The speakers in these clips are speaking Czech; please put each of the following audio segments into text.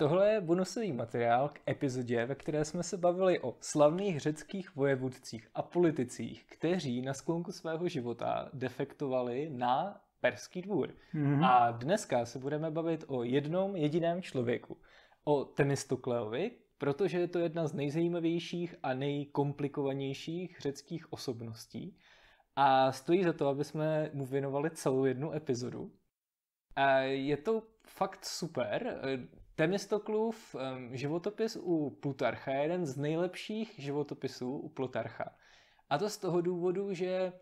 Tohle je bonusový materiál k epizodě, ve které jsme se bavili o slavných řeckých vojevůdcích a politicích, kteří na sklonku svého života defektovali na Perský dvůr. Mm-hmm. A dneska se budeme bavit o jednom jediném člověku, o Temistokleovi, protože je to jedna z nejzajímavějších a nejkomplikovanějších řeckých osobností. A stojí za to, aby jsme mu věnovali celou jednu epizodu. A je to fakt super. Themistoklův životopis u Plutarcha je jeden z nejlepších životopisů u Plutarcha. A to z toho důvodu, že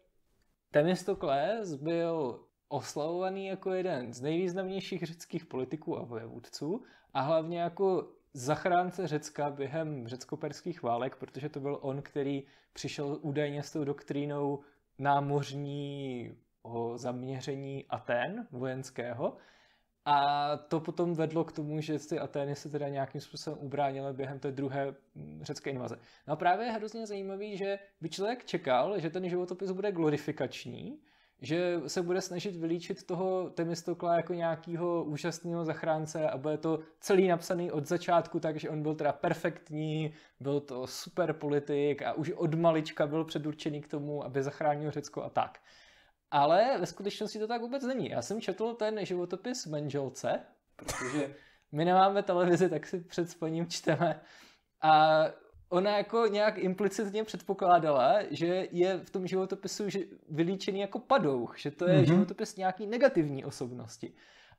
Temistokles byl oslavovaný jako jeden z nejvýznamnějších řeckých politiků a vojevůdců a hlavně jako zachránce Řecka během řecko-perských válek, protože to byl on, který přišel údajně s tou doktrínou námořního zaměření Aten vojenského a to potom vedlo k tomu, že ty Atény se teda nějakým způsobem ubránily během té druhé mm, řecké invaze. No a právě je hrozně zajímavý, že by člověk čekal, že ten životopis bude glorifikační, že se bude snažit vylíčit toho Temistokla jako nějakého úžasného zachránce a bude to celý napsaný od začátku, takže on byl teda perfektní, byl to super politik a už od malička byl předurčený k tomu, aby zachránil Řecko a tak ale ve skutečnosti to tak vůbec není. Já jsem četl ten životopis manželce, protože my nemáme televizi, tak si před spaním čteme. A ona jako nějak implicitně předpokládala, že je v tom životopisu vylíčený jako padouch, že to je mm-hmm. životopis nějaký negativní osobnosti.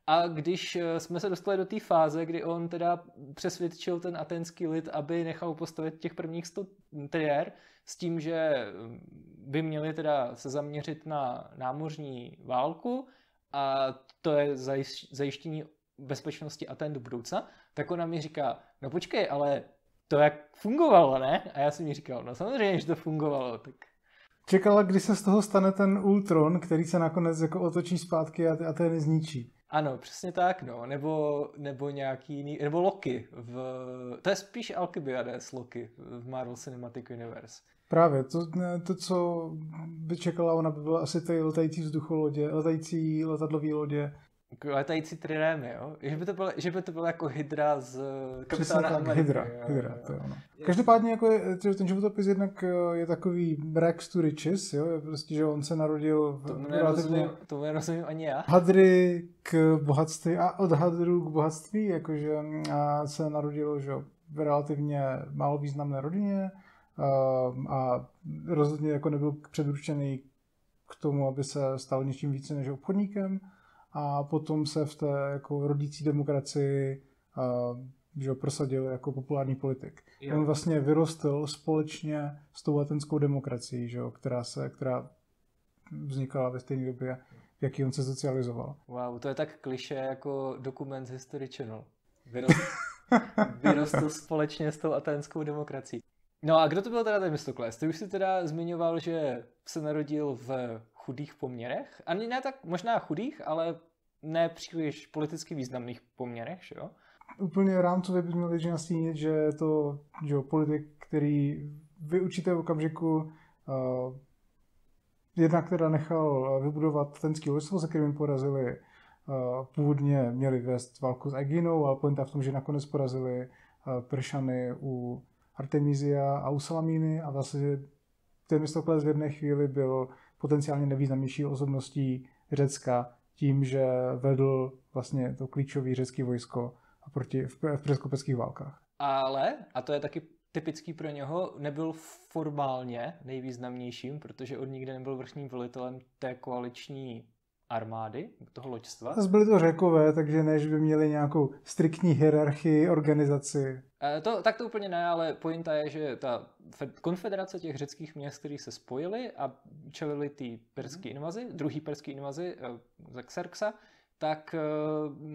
A když eh, jsme se dostali do té fáze, kdy on teda přesvědčil ten atenský lid, aby nechal postavit těch prvních 100 triér, s tím, že mm, by měli teda se zaměřit na námořní válku a to je zajištění bezpečnosti Aten do budoucna, tak ona mi říká, no počkej, ale to jak fungovalo, ne? A já jsem mi říkal, no samozřejmě, že to fungovalo, tak čekala, kdy se z toho stane ten Ultron, který se nakonec jako otočí zpátky a ty Ateny zničí. Ano, přesně tak, no. Nebo, nebo nějaký jiný, nebo Loki. V, to je spíš Alcibiades Loki v Marvel Cinematic Universe. Právě, to, to co by čekala ona, by byla asi ty letající vzducholodě, letající letadlové lodě, jako letající trirémy, jo? Že by to bylo, že by to bylo jako hydra z eh, kapitána tak, Ameriky. Hydra, jo, hydra, jo. to je ono. Každopádně jako je, ten životopis jednak eh, je takový rags to riches, jo? Je prostě, že on se narodil... V, to nerozumím, to nerozumím ani já. Hadry k bohatství a od hadru k bohatství, jakože mm, a se narodil, že v relativně málo významné rodině a, ehm, a rozhodně jako nebyl předručený k tomu, aby se stal něčím více než obchodníkem a potom se v té jako rodící demokracii uh, že prosadil jako populární politik. Jo. On vlastně vyrostl společně s tou latinskou demokracií, že jo, která, se, která vznikala ve stejné době, v jaký on se socializoval. Wow, to je tak kliše jako dokument z History Channel. Vyrostl, vyrostl společně s tou atenskou demokracií. No a kdo to byl teda ten Mistokles? Ty už si teda zmiňoval, že se narodil v chudých poměrech, ani ne tak možná chudých, ale ne příliš politicky významných poměrech, že jo? Úplně rámcově bychom měli nastínit, že je to že jo, politik, který v určitém okamžiku uh, jednak teda nechal vybudovat tenský loďstvo, se kterým porazili uh, původně měli vést válku s Aginou, ale pointa v tom, že nakonec porazili uh, eh, Pršany u Artemisia a u Salamíny a vlastně ten Mistokles v jedné chvíli byl potenciálně nejvýznamnější osobností Řecka tím, že vedl vlastně to klíčové řecké vojsko proti, v, v přeskopeckých válkách. Ale, a to je taky typický pro něho, nebyl formálně nejvýznamnějším, protože on nikde nebyl vrchním velitelem té koaliční armády, toho loďstva. Zase byly to řekové, takže než by měli nějakou striktní hierarchii, organizaci. E, to, tak to úplně ne, ale pointa je, že ta konfederace těch řeckých měst, které se spojily a čelili té perské mhm. invazi, druhý perský invazi eh, za Xerxa, tak e,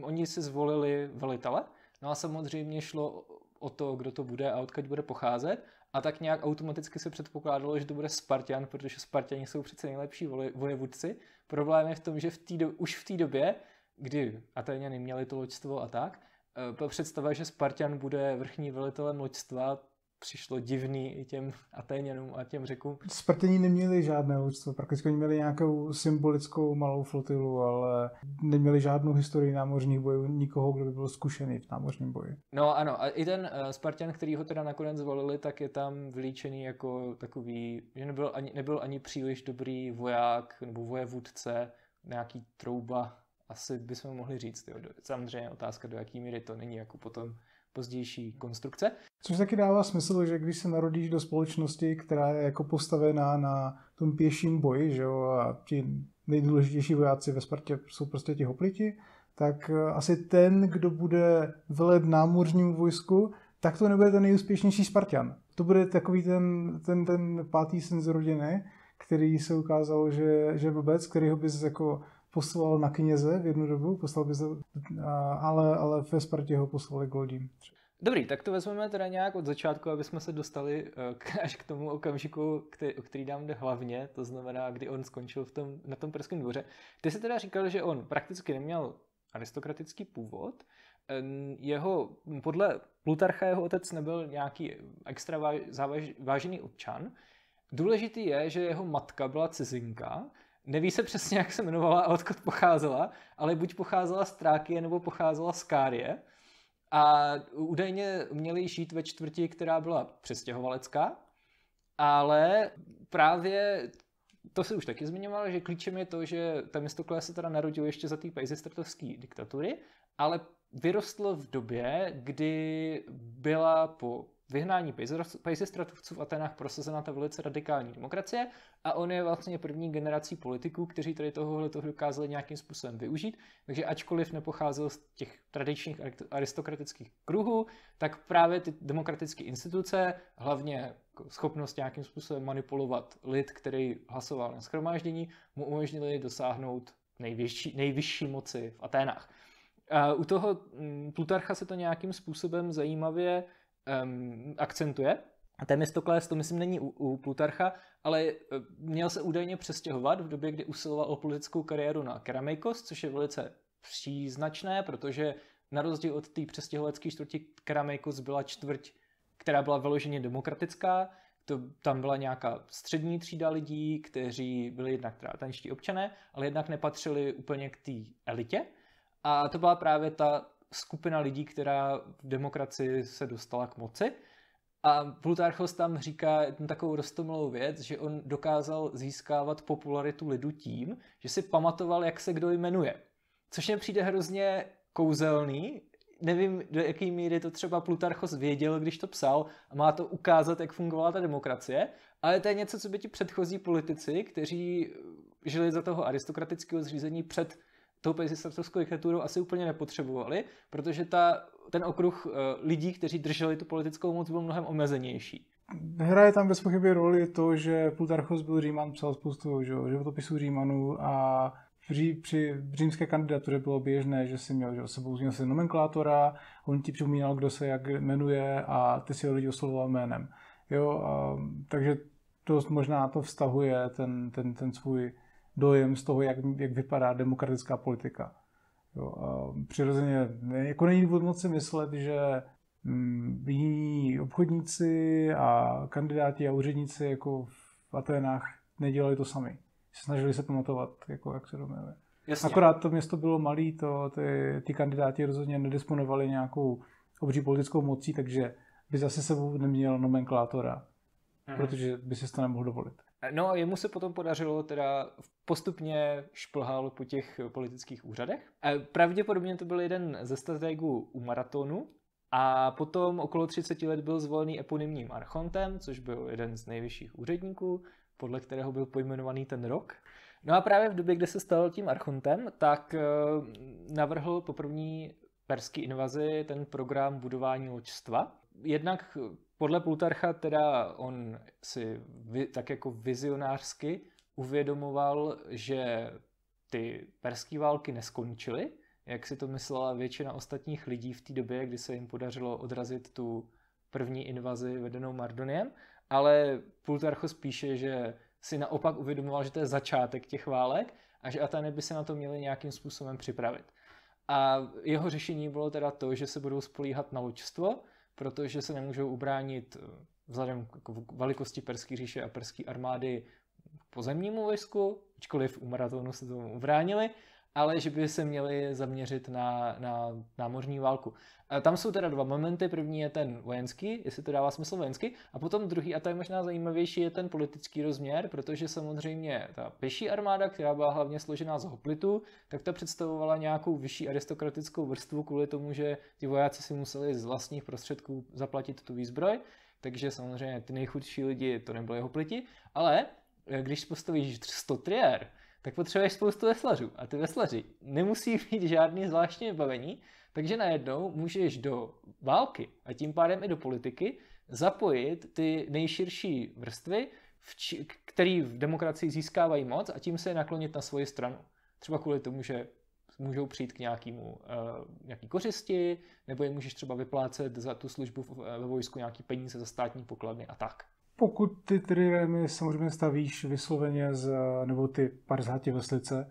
oni si zvolili velitele. No a samozřejmě šlo o to, kdo to bude a odkud bude pocházet. A tak nějak automaticky se předpokládalo, že to bude Spartan, protože Spartani jsou přece nejlepší vojevůdci. Problém je v tom, že v do, už v té době, kdy Atéňany měli to loďstvo a tak, eh, představa, že Spartan bude vrchní velitelem loďstva, přišlo divný i těm Aténěnům a těm řekům. Spartěni neměli žádné loďstvo, prakticky oni měli nějakou symbolickou malou flotilu, ale neměli žádnou historii námořních bojů, nikoho, kdo by byl zkušený v námořním boji. No ano, a i ten eh, Spartan, který ho teda nakonec zvolili, tak je tam vlíčený jako takový, že nebyl ani, nebyl ani příliš dobrý voják nebo vojevůdce, nějaký trouba, asi bychom mohli říct. Jo. Samozřejmě otázka, do jaký míry to není jako potom pozdější konstrukce. Což taky dává smysl, že když se narodíš do společnosti, která je jako postavená na tom pěším boji, že jo, a ti nejdůležitější vojáci ve Spartě jsou prostě ti hopliti, tak eh, asi ten, kdo bude velet námořním vojsku, tak to nebude ten nejúspěšnější Spartan. To bude takový ten, ten, ten pátý syn z rodiny, který se ukázalo, že, že vůbec, který ho bys jako poslal na kněze v jednu dobu, poslal by, ale, ale ve Spartě ho poslali k lodím. Dobrý, tak to vezmeme teda nějak od začátku, aby jsme se dostali eh, k, až k tomu okamžiku, který, o který dám jde hlavně, to znamená, kdy on skončil v tom, na tom prském dvoře. Ty jsi teda říkal, že on prakticky neměl aristokratický původ, ehm, jeho, podle Plutarcha jeho otec nebyl nějaký extra váž, vážený občan. Důležitý je, že jeho matka byla cizinka Neví se přesně, jak se jmenovala a odkud pocházela, ale buď pocházela z Trákie nebo pocházela z Kárie. A údajně měli žít ve čtvrti, která byla přestěhovalecká, ale právě to se už taky zmiňovalo, že klíčem je to, že Temistokle se teda narodil ještě za té pejzistratovské diktatury, ale vyrostl v době, kdy byla po vyhnání pejsistratůvců v Atenách prosazena ta velice radikální demokracie a on je vlastně první generací politiků, kteří tady tohohle toho dokázali nějakým způsobem využít, takže ačkoliv nepocházel z těch tradičních aristokratických kruhů, tak právě ty demokratické instituce, hlavně jako schopnost nějakým způsobem manipulovat lid, který hlasoval na schromáždění, mu umožnili dosáhnout nejvyšší, nejvyšší moci v Aténách. u toho mm, Plutarcha se to nějakým způsobem zajímavě um, akcentuje. A Temistokles, to myslím není u, u Plutarcha, ale e, měl se údajně přestěhovat v době, kdy usiloval o politickou kariéru na Keramikos, což je velice příznačné, protože na rozdíl od té přestěhovalecké čtvrti Keramikos byla čtvrť, která byla vyloženě demokratická, to, tam byla nějaká střední třída lidí, kteří byli jednak tratanští občané, ale jednak nepatřili úplně k té elitě. A to byla právě ta skupina lidí, která v demokracii se dostala k moci. A Plutarchos tam říká jednu takovou roztomilou věc, že on dokázal získávat popularitu lidu tím, že si pamatoval, jak se kdo jmenuje. Což mě přijde hrozně kouzelný, nevím, do jaké míry to třeba Plutarchos věděl, když to psal a má to ukázat, jak fungovala ta demokracie, ale to je něco, co by ti předchozí politici, kteří žili za toho aristokratického zřízení před tou pejsistravskou diktaturu asi úplně nepotřebovali, protože ta, ten okruh eh, lidí, kteří drželi tu politickou moc, byl mnohem omezenější. Hraje tam bez pochyby roli to, že Plutarchos byl Říman, psal spoustu že, životopisů Římanů a při, při římské kandidatuře bylo běžné, že si měl že, sebou měl si nomenklátora, on ti připomínal, kdo se jak jmenuje a ty si ho lidi oslovoval jménem. Jo, a, takže dost možná to vztahuje ten, ten, ten svůj dojem z toho, jak, jak vypadá demokratická politika. Jo, a přirozeně, jako není důvod moc si myslet, že mm, jiní obchodníci a kandidáti a úředníci jako v Atenách nedělali to sami. Snažili se pamatovat, jako jak se domluvili. Akorát to město bylo malé, to, ty, ty kandidáti rozhodně nedisponovali nějakou obří politickou mocí, takže by zase sebou neměl nomenklátora, mm-hmm. protože by si to nemohl dovolit. No a jemu se potom podařilo teda v postupně šplhal po těch politických úřadech. E, pravděpodobně to byl jeden ze strategů u maratonu a potom okolo 30 let byl zvolený eponymním archontem, což byl jeden z nejvyšších úředníků, podle kterého byl pojmenovaný ten rok. No a právě v době, kdy se stal tím archontem, tak e, navrhl po první perský invazi ten program budování loďstva. Jednak podle Plutarcha teda on si vy, tak jako vizionářsky uvědomoval, že ty perské války neskončily, jak si to myslela většina ostatních lidí v té době, kdy se jim podařilo odrazit tu první invazi vedenou Mardoniem, ale Plutarcho spíše, že si naopak uvědomoval, že to je začátek těch válek a že Atany by se na to měly nějakým způsobem připravit. A jeho řešení bylo teda to, že se budou spolíhat na loďstvo, protože se nemůžou ubránit eh, vzhledem k velikosti Perské říše a Perské armády pozemnímu vojsku, ačkoliv u maratonu se tomu ubránili, ale že by se měli zaměřit na, na námořní válku. A tam jsou teda dva momenty. První je ten vojenský, jestli to dává smysl vojenský, a potom druhý, a to je možná zajímavější, je ten politický rozměr, protože samozřejmě ta pěší armáda, která byla hlavně složená z hoplitů, tak ta představovala nějakou vyšší aristokratickou vrstvu kvůli tomu, že ti vojáci si museli z vlastních prostředků zaplatit tu výzbroj, takže samozřejmě ty nejchudší lidi to nebyly hopliti, ale když postavíš 100 triér, tak potřebuješ spoustu veslařů a ty veslaři nemusí mít žádné zvláštní vybavení, takže najednou můžeš do války a tím pádem i do politiky zapojit ty nejširší vrstvy, či- který v demokracii získávají moc a tím se je naklonit na svoji stranu. Třeba kvůli tomu, že můžou přijít k nějakému, uh, eh, nějaký kořisti, nebo je můžeš třeba vyplácet za tu službu eh, ve vojsku nějaký peníze za státní pokladny a tak. Pokud ty triremy samozřejmě stavíš vysloveně z, nebo ty parzáti veslice,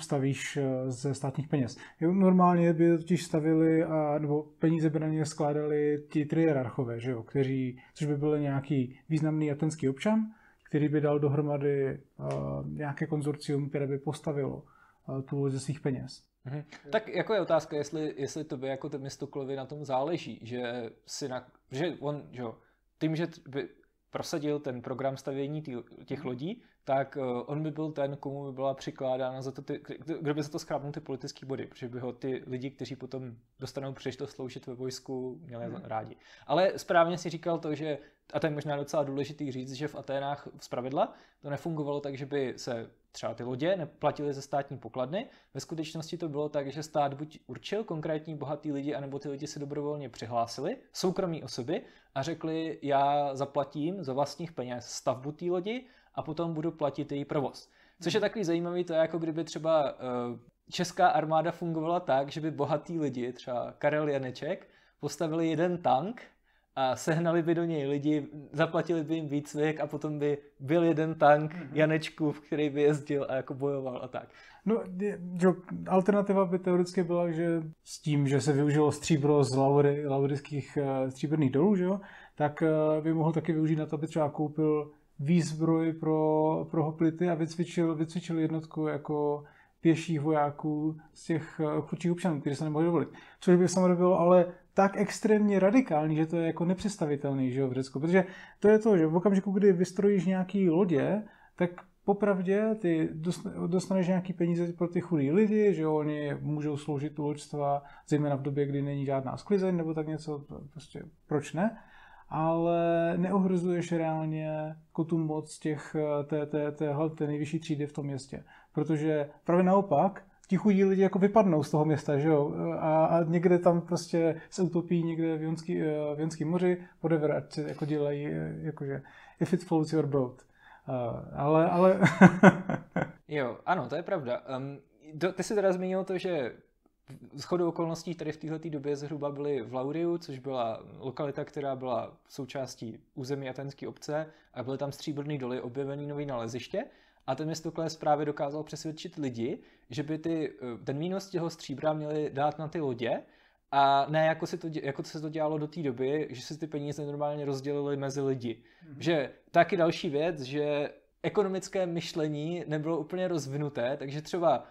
stavíš e, ze státních peněz. Normálně by totiž stavili, a, nebo peníze by na ně skládali ti trierarchové, že jo, kteří, což by byl nějaký významný atenský občan, který by dal dohromady uh, nějaké konzorcium, které by postavilo uh, tu ze svých peněz. Mhm. Tak jako je otázka, jestli, jestli jako to by jako Temistoklovi na tom záleží, že si na, že on, že jo, tím, že by, prosadil ten program stavění těch mhm. lodí, tak eh, on by byl ten, komu by byla přikládána za to, ty, kdo by za to schrábnul ty politické body, protože by ho ty lidi, kteří potom dostanou příležitost sloužit ve vojsku, měli hmm. rádi. Ale správně si říkal to, že, a to je možná docela důležitý říct, že v Aténách z pravidla to nefungovalo tak, že by se třeba ty lodě neplatily ze státní pokladny. Ve skutečnosti to bylo tak, že stát buď určil konkrétní bohatý lidi, anebo ty lidi se dobrovolně přihlásili, soukromí osoby, a řekli, já zaplatím za vlastních peněz stavbu té lodi a potom budu platit její provoz. Což je hmm. takový zajímavý, to je jako kdyby třeba eh, česká armáda fungovala tak, že by bohatý lidi, třeba Karel Janeček, postavili jeden tank a sehnali by do něj lidi, zaplatili by jim výcvik a potom by byl jeden tank mhm. v který by jezdil a jako bojoval a tak. No, jo, alternativa by teoreticky byla, že s tím, že se využilo stříbro z laury, laurických eh, stříbrných dolů, že jo, tak eh, by mohl taky využít na to, aby třeba koupil výzbroj pro, pro hoplity a vycvičil, vycvičil jednotku jako pěších vojáků z těch eh, chudších občanů, kteří se nemohli dovolit. Což by samozřejmě bylo ale tak extrémně radikální, že to je jako nepředstavitelný, že jo, v Řecku. Protože to je to, že v okamžiku, kdy vystrojíš nějaký lodě, tak popravdě ty dostaneš nějaký peníze pro ty chudý lidi, že jo, oni můžou sloužit u loďstva, zejména v době, kdy není žádná sklizeň nebo tak něco, prostě proč ne? ale neohrozuješ reálně jako tu moc těch, té, té, té, té, té nejvyšší třídy v tom městě. Protože právě naopak, ti chudí lidi jako vypadnou z toho města, že jo? A, a někde tam prostě se utopí někde v Jonský, eh, v Jonský moři, whatever, ať se jako dělají, eh, jakože if it floats your boat. Uh, ale, ale... jo, ano, to je pravda. Um, do, ty jsi teda zmínil to, že z chodu okolností tady v této době zhruba byly v Lauriu, což byla lokalita, která byla součástí území Atenské obce a byly tam stříbrné doly objevený nový naleziště. A ten městoklés právě dokázal přesvědčit lidi, že by ty, eh, ten výnos těho stříbra měli dát na ty lodě, a ne jako, si to, jako se to dělalo do té doby, že se ty peníze normálně rozdělily mezi lidi. Mm-hmm. Že taky další věc, že ekonomické myšlení nebylo úplně rozvinuté, takže třeba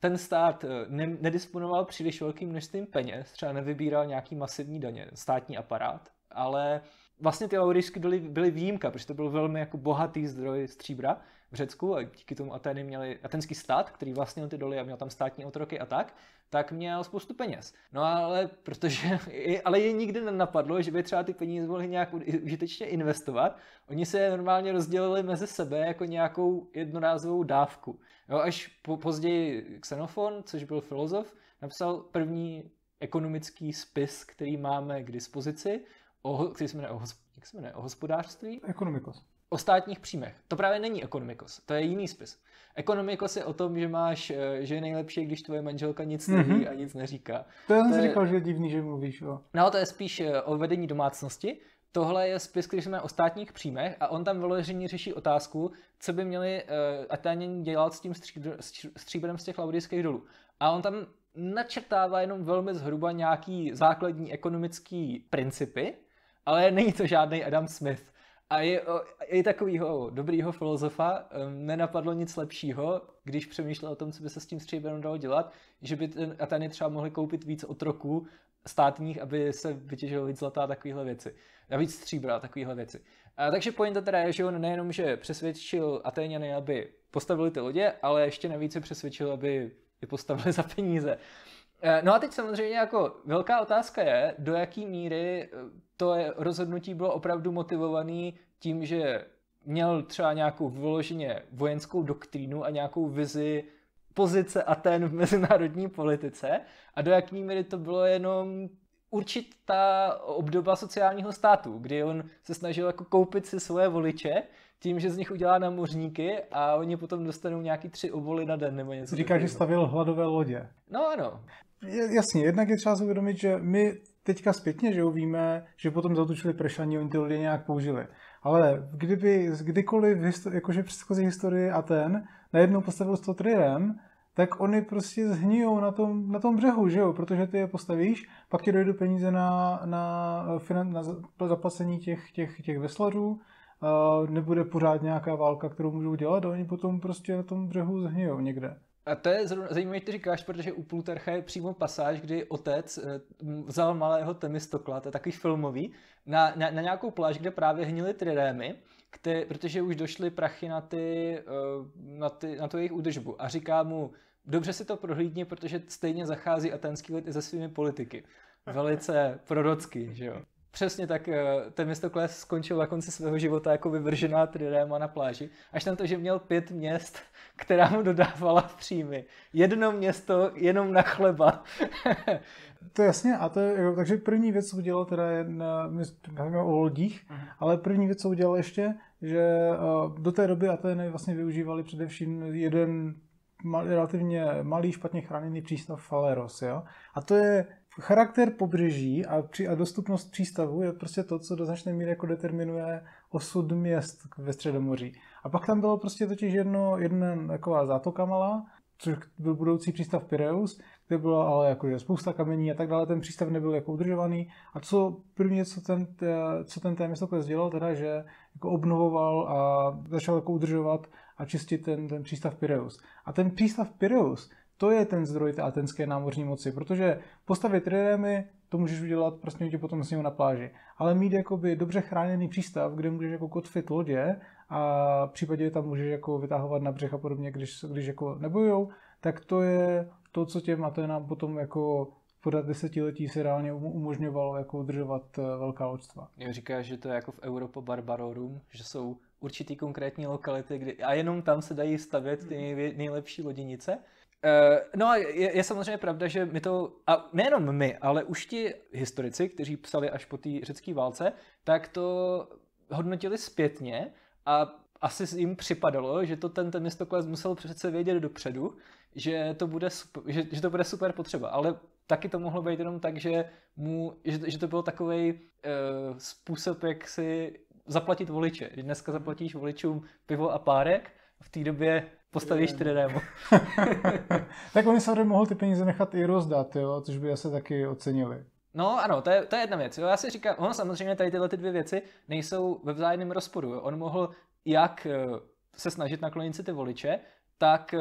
ten stát eh, ne, nedisponoval příliš velkým množstvím peněz, třeba nevybíral nějaký masivní daně, státní aparát, ale vlastně ty laurišky byly, byly výjimka, protože to byl velmi jako bohatý zdroj stříbra v Řecku a díky tomu Ateny měli atenský stát, který vlastnil ty doly a měl tam státní otroky a tak, tak měl spoustu peněz. No ale protože, ale je nikdy nenapadlo, že by třeba ty peníze mohli nějak užitečně investovat. Oni se normálně rozdělili mezi sebe jako nějakou jednorázovou dávku. Jo, až po, později Xenofon, což byl filozof, napsal první ekonomický spis, který máme k dispozici, o, který se jmenuje o, jak se jmenuje, o hospodářství? Ekonomikos o státních příjmech. To právě není ekonomikos, to je jiný spis. Ekonomikos je o tom, že máš, eh, že je nejlepší, když tvoje manželka nic mhm. neví mm-hmm. a nic neříká. To, jsem je... říkal, že je divný, že mluvíš. Jo. No, to je spíš eh, o vedení domácnosti. Tohle je spis, který jsme o státních příjmech a on tam vyloženě řeší otázku, co by měli uh, eh, Atáněni dělat s tím stříbr, stříbrem z těch laudijských dolů. A on tam načrtává jenom velmi zhruba nějaký základní ekonomický principy, ale není to žádný Adam Smith. A je, je takovýho dobrýho filozofa, nenapadlo nic lepšího, když přemýšlel o tom, co by se s tím stříbrem dalo dělat, že by ten Atany třeba mohli koupit víc otroků státních, aby se vytěžilo víc zlata a takovéhle věci. A víc stříbra a takovéhle věci. A, takže pointa teda je, že on nejenom, že přesvědčil Atéňany, aby postavili ty lodě, ale ještě navíc je přesvědčil, aby je postavili za peníze. Eh, no a teď samozřejmě jako velká otázka je, do jaký míry eh, to rozhodnutí bylo opravdu motivované tím, že měl třeba nějakou vyloženě vojenskou doktrínu a nějakou vizi pozice Aten v mezinárodní politice a do jaký míry to bylo jenom určitá obdoba sociálního státu, kdy on se snažil jako koupit si svoje voliče tím, že z nich udělá námořníky a oni potom dostanou nějaký tři oboly na den nebo něco. Říká, že stavil hladové lodě. No ano. Jasně, jednak je třeba uvědomit, že my teďka zpětně, že jo, víme, že potom zautočili prešaní, oni ty lidi nějak použili. Ale kdyby kdykoliv, jakože předchozí historii a ten, najednou postavil 100 trirem, tak oni prostě zhnijou na tom, na tom břehu, že jo? Protože ty je postavíš, pak ti dojdou peníze na, na, finan, na zaplacení těch, těch, těch veslařů, nebude pořád nějaká válka, kterou můžou dělat a oni potom prostě na tom břehu zhnijou někde. A to je zajímavé, že ty říkáš, protože u Plutarcha je přímo pasáž, kdy otec eh, vzal malého Temistokla, to je takový filmový, na, na, na nějakou pláž, kde právě hnily trirémy, které, protože už došly prachy na, ty, eh, na, ty, na tu jejich údržbu. A říká mu, dobře si to prohlídni, protože stejně zachází atenský lid i se svými politiky. Velice prorocky, že jo. Přesně tak, ten eh, Themistokles skončil na konci svého života jako vyvržená triréma na pláži, až na to, že měl pět měst, která mu dodávala příjmy. Jedno město jenom na chleba. to jasně, a to je, jo, takže první věc, co udělal, teda je na, my o lodích, uh-huh. ale první věc, co udělal ještě, že eh, do té doby Ateny vlastně využívali především jeden mal, relativně malý, špatně chráněný přístav Faleros, jo? A to je charakter pobřeží a, při, a dostupnost přístavu je prostě to, co do značné míry jako determinuje osud měst ve Středomoří. A pak tam bylo prostě totiž jedno, jedna taková zátoka malá, což byl budoucí přístav Pireus, kde bylo ale jako spousta kamení a tak dále, ten přístav nebyl jako udržovaný. A co první, co ten, co ten Themistokles dělal, teda, že jako obnovoval a začal jako udržovat a čistit ten, ten přístav Pireus. A ten přístav Pireus to je ten zdroj té atenské námořní moci, protože postavit triremy, to můžeš udělat, prostě tě potom s ním na pláži. Ale mít jakoby dobře chráněný přístav, kde můžeš jako kotvit lodě a případně tam můžeš jako vytahovat na břeh a podobně, když, když jako nebojou, tak to je to, co těm, a to je nám potom jako podat desetiletí se reálně umožňovalo jako udržovat eh, velká loďstva. Říká, že to je jako v Europa Barbarorum, že jsou určitý konkrétní lokality, kdy, a jenom tam se dají stavět ty nejlepší lodinice. Eh, no a je, je samozřejmě pravda, že my to, a nejenom my, ale už ti historici, kteří psali až po té řecké válce, tak to hodnotili zpětně a asi jim připadalo, že to ten temistokles musel přece vědět dopředu, že to bude že, že to bude super potřeba, ale taky to mohlo být jenom tak, že, mu, že, že to byl takový uh, eh, způsob, jak si zaplatit voliče. Dneska zaplatíš voličům pivo a párek, v té době postavíš ty demo. tak oni samozřejmě mohli ty peníze nechat i rozdat, jo, což by asi taky ocenili. No ano, to je, to je jedna věc. Jo. Já si říkám, ono samozřejmě tady tyhle ty dvě věci nejsou ve vzájemném rozporu. Jo. On mohl jak eh, se snažit naklonit si ty voliče, tak eh,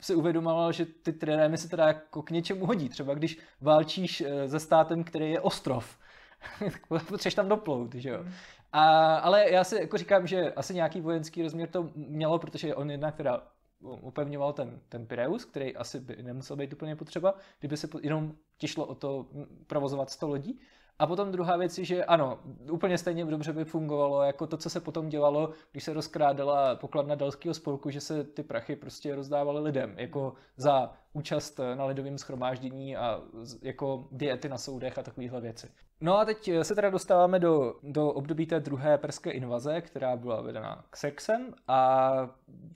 si uvědomoval, že ty trenémy se teda jako k něčemu hodí. Třeba když válčíš eh, se státem, který je ostrov, potřebuješ tam doplout, že jo. Hmm. A, ale já si jako říkám, že asi nějaký vojenský rozměr to mělo, protože on jednak teda upevňoval ten, ten Pireus, který asi by nemusel být úplně potřeba, kdyby se jenom těšlo o to provozovat 100 lodí. A potom druhá věc je, že ano, úplně stejně dobře by fungovalo jako to, co se potom dělalo, když se rozkrádala pokladna dalského spolku, že se ty prachy prostě rozdávaly lidem, jako za účast na lidovém schromáždění a jako diety na soudech a takovéhle věci. No a teď eh, se teda dostáváme do, do období té druhé perské invaze, která byla vedena k Sexem a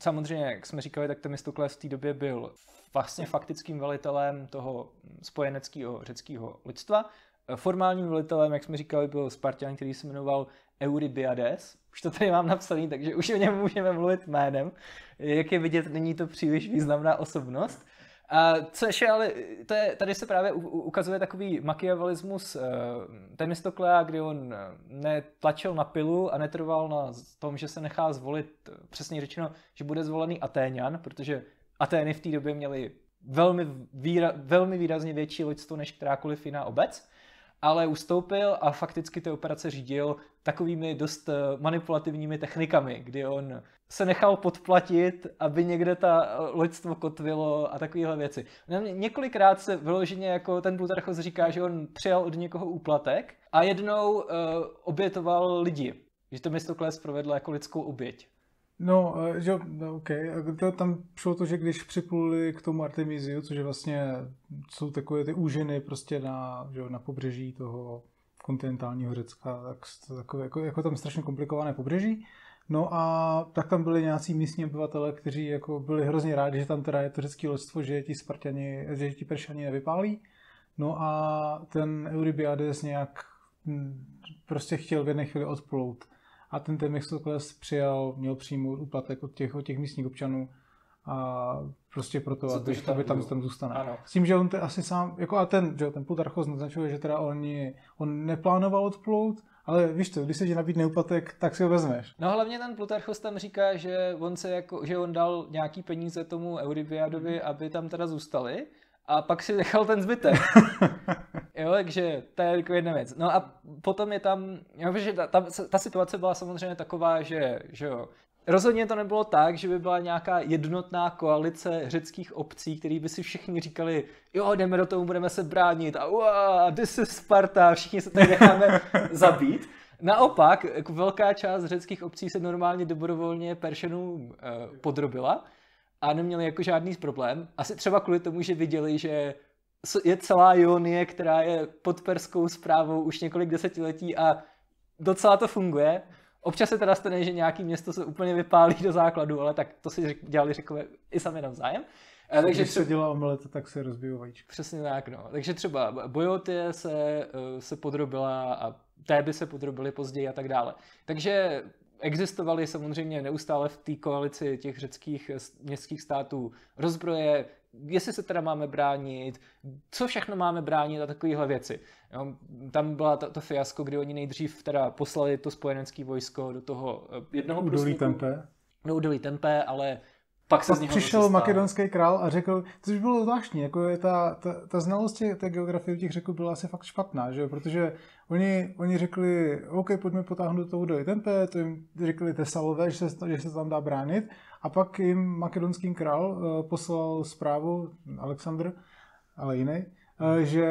samozřejmě, jak jsme říkali, tak Temistokles v té době byl vlastně faktickým velitelem toho spojeneckého řeckého lidstva. Eh, formálním velitelem, jak jsme říkali, byl Spartan, který se jmenoval Eurybiades. Už to tady mám napsaný, takže už o něm můžeme mluvit jménem. Jak je vidět, není to příliš významná osobnost. A ještě, ale, to je, tady se právě ukazuje takový makiavelismus uh, eh, Temistoklea, kdy on eh, netlačil na pilu a netrval na tom, že se nechá zvolit, eh, přesně řečeno, že bude zvolený Atéňan, protože Atény v té době měly velmi, výra, velmi výrazně větší lidstvo než kterákoliv jiná obec ale ustoupil a fakticky ty operace řídil takovými dost eh, manipulativními technikami, kdy on se nechal podplatit, aby někde ta eh, loďstvo kotvilo a takovéhle věci. Několikrát se vyloženě jako ten Plutarchos říká, že on přijal od někoho úplatek a jednou uh, obětoval lidi, že to město Kles provedlo jako lidskou oběť. No, eh, že, no, OK. To, tam šlo to, že když připluli k tomu Artemisiu, což je vlastně, jsou takové ty úžiny prostě na, že, na pobřeží toho kontinentálního Řecka, tak takové, jako, jako tam strašně komplikované pobřeží. No a tak tam byli nějací místní obyvatele, kteří jako byli hrozně rádi, že tam teda je to řecké loďstvo, že ti Spartani, že ti Peršani nevypálí. No a ten Eurybiades nějak hm, prostě chtěl v jedné chvíli odplout a ten Temex to přijal, měl přijmout úplatek od těch, od těch místních občanů a prostě proto, aby, tam, aby tam, tam zůstane. Ano. S tím, že on te, asi sám, jako a ten, že ten Plutarchos naznačuje, že teda oni, on neplánoval odplout, ale víš to, když se ti nabídne úplatek, tak si ho vezmeš. No hlavně ten Plutarchos tam říká, že on, se jako, že on dal nějaký peníze tomu Euribiadovi, aby tam teda zůstali a pak si nechal ten zbytek. Jo, takže to je jako jedna věc. No a potom je tam, jo, že ta, ta, ta situace byla samozřejmě taková, že, že jo, Rozhodně to nebylo tak, že by byla nějaká jednotná koalice řeckých obcí, který by si všichni říkali, jo, jdeme do toho, budeme se bránit a uá, this is Sparta, všichni se tady necháme zabít. Naopak, jako velká část řeckých obcí se normálně dobrovolně Peršenům eh, podrobila a neměli jako žádný problém. Asi třeba kvůli tomu, že viděli, že je celá Ionie, která je pod perskou zprávou už několik desetiletí a docela to funguje. Občas se teda stane, že nějaký město se úplně vypálí do základu, ale tak to si dělali řekové i sami navzájem. A takže Když se dělá omeleta, tak se rozbíjí. vajíčka. Přesně tak, no. Takže třeba Bojotie se, eh, se podrobila a by se podrobily později a tak dále. Takže existovaly samozřejmě neustále v té koalici těch řeckých eh, městských států rozbroje, jestli se teda máme bránit, co všechno máme bránit a takovéhle věci. Jo, tam byla to, to fiasko, kdy oni nejdřív teda poslali to spojenecké vojsko do toho eh, jednoho průsmyku. No, údolí Tempe. No, udolí Tempe, ale pak se z něho přišel makedonský král a řekl, což bylo zvláštní, jako je ta, ta, ta znalost tě, té geografie těch řeků byla asi fakt špatná, že protože oni, oni řekli, OK, pojďme potáhnout toho do Tempe, to jim řekli Tesalové, že se, že se tam dá bránit a pak jim makedonský král eh, poslal zprávu, Alexandr, ale jiný, eh, hmm. že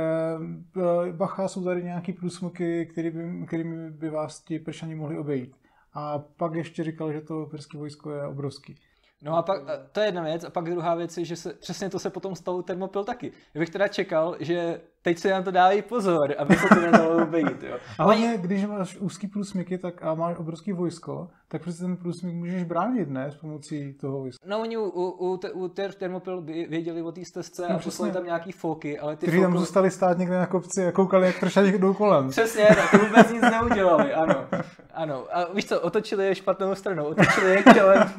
eh, bacha, jsou tady nějaký průsmuky, který by, kterými by vás ti pršani mohli obejít. A pak ještě říkal, že to perské vojsko je obrovský. No a pak, to je jedna věc, a pak druhá věc je, že se, přesně to se potom stalo termopil taky. Já bych teda čekal, že teď se nám to dávají pozor, aby se to nedalo obejít. Jo. Ale Oni... když máš úzký průsmyky tak, a máš obrovský vojsko, tak přece ten průsmyk můžeš bránit, ne? S pomocí toho vojska. No oni u, u, u, u ter, by věděli o té stezce no, a poslali tam nějaký foky, ale ty Který foku... tam zůstali stát někde na kopci a koukali, jak tršali někdo kolem. Přesně, tak to vůbec nic neudělali, ano. ano. A víš co, otočili je špatnou stranou, otočili je čelem,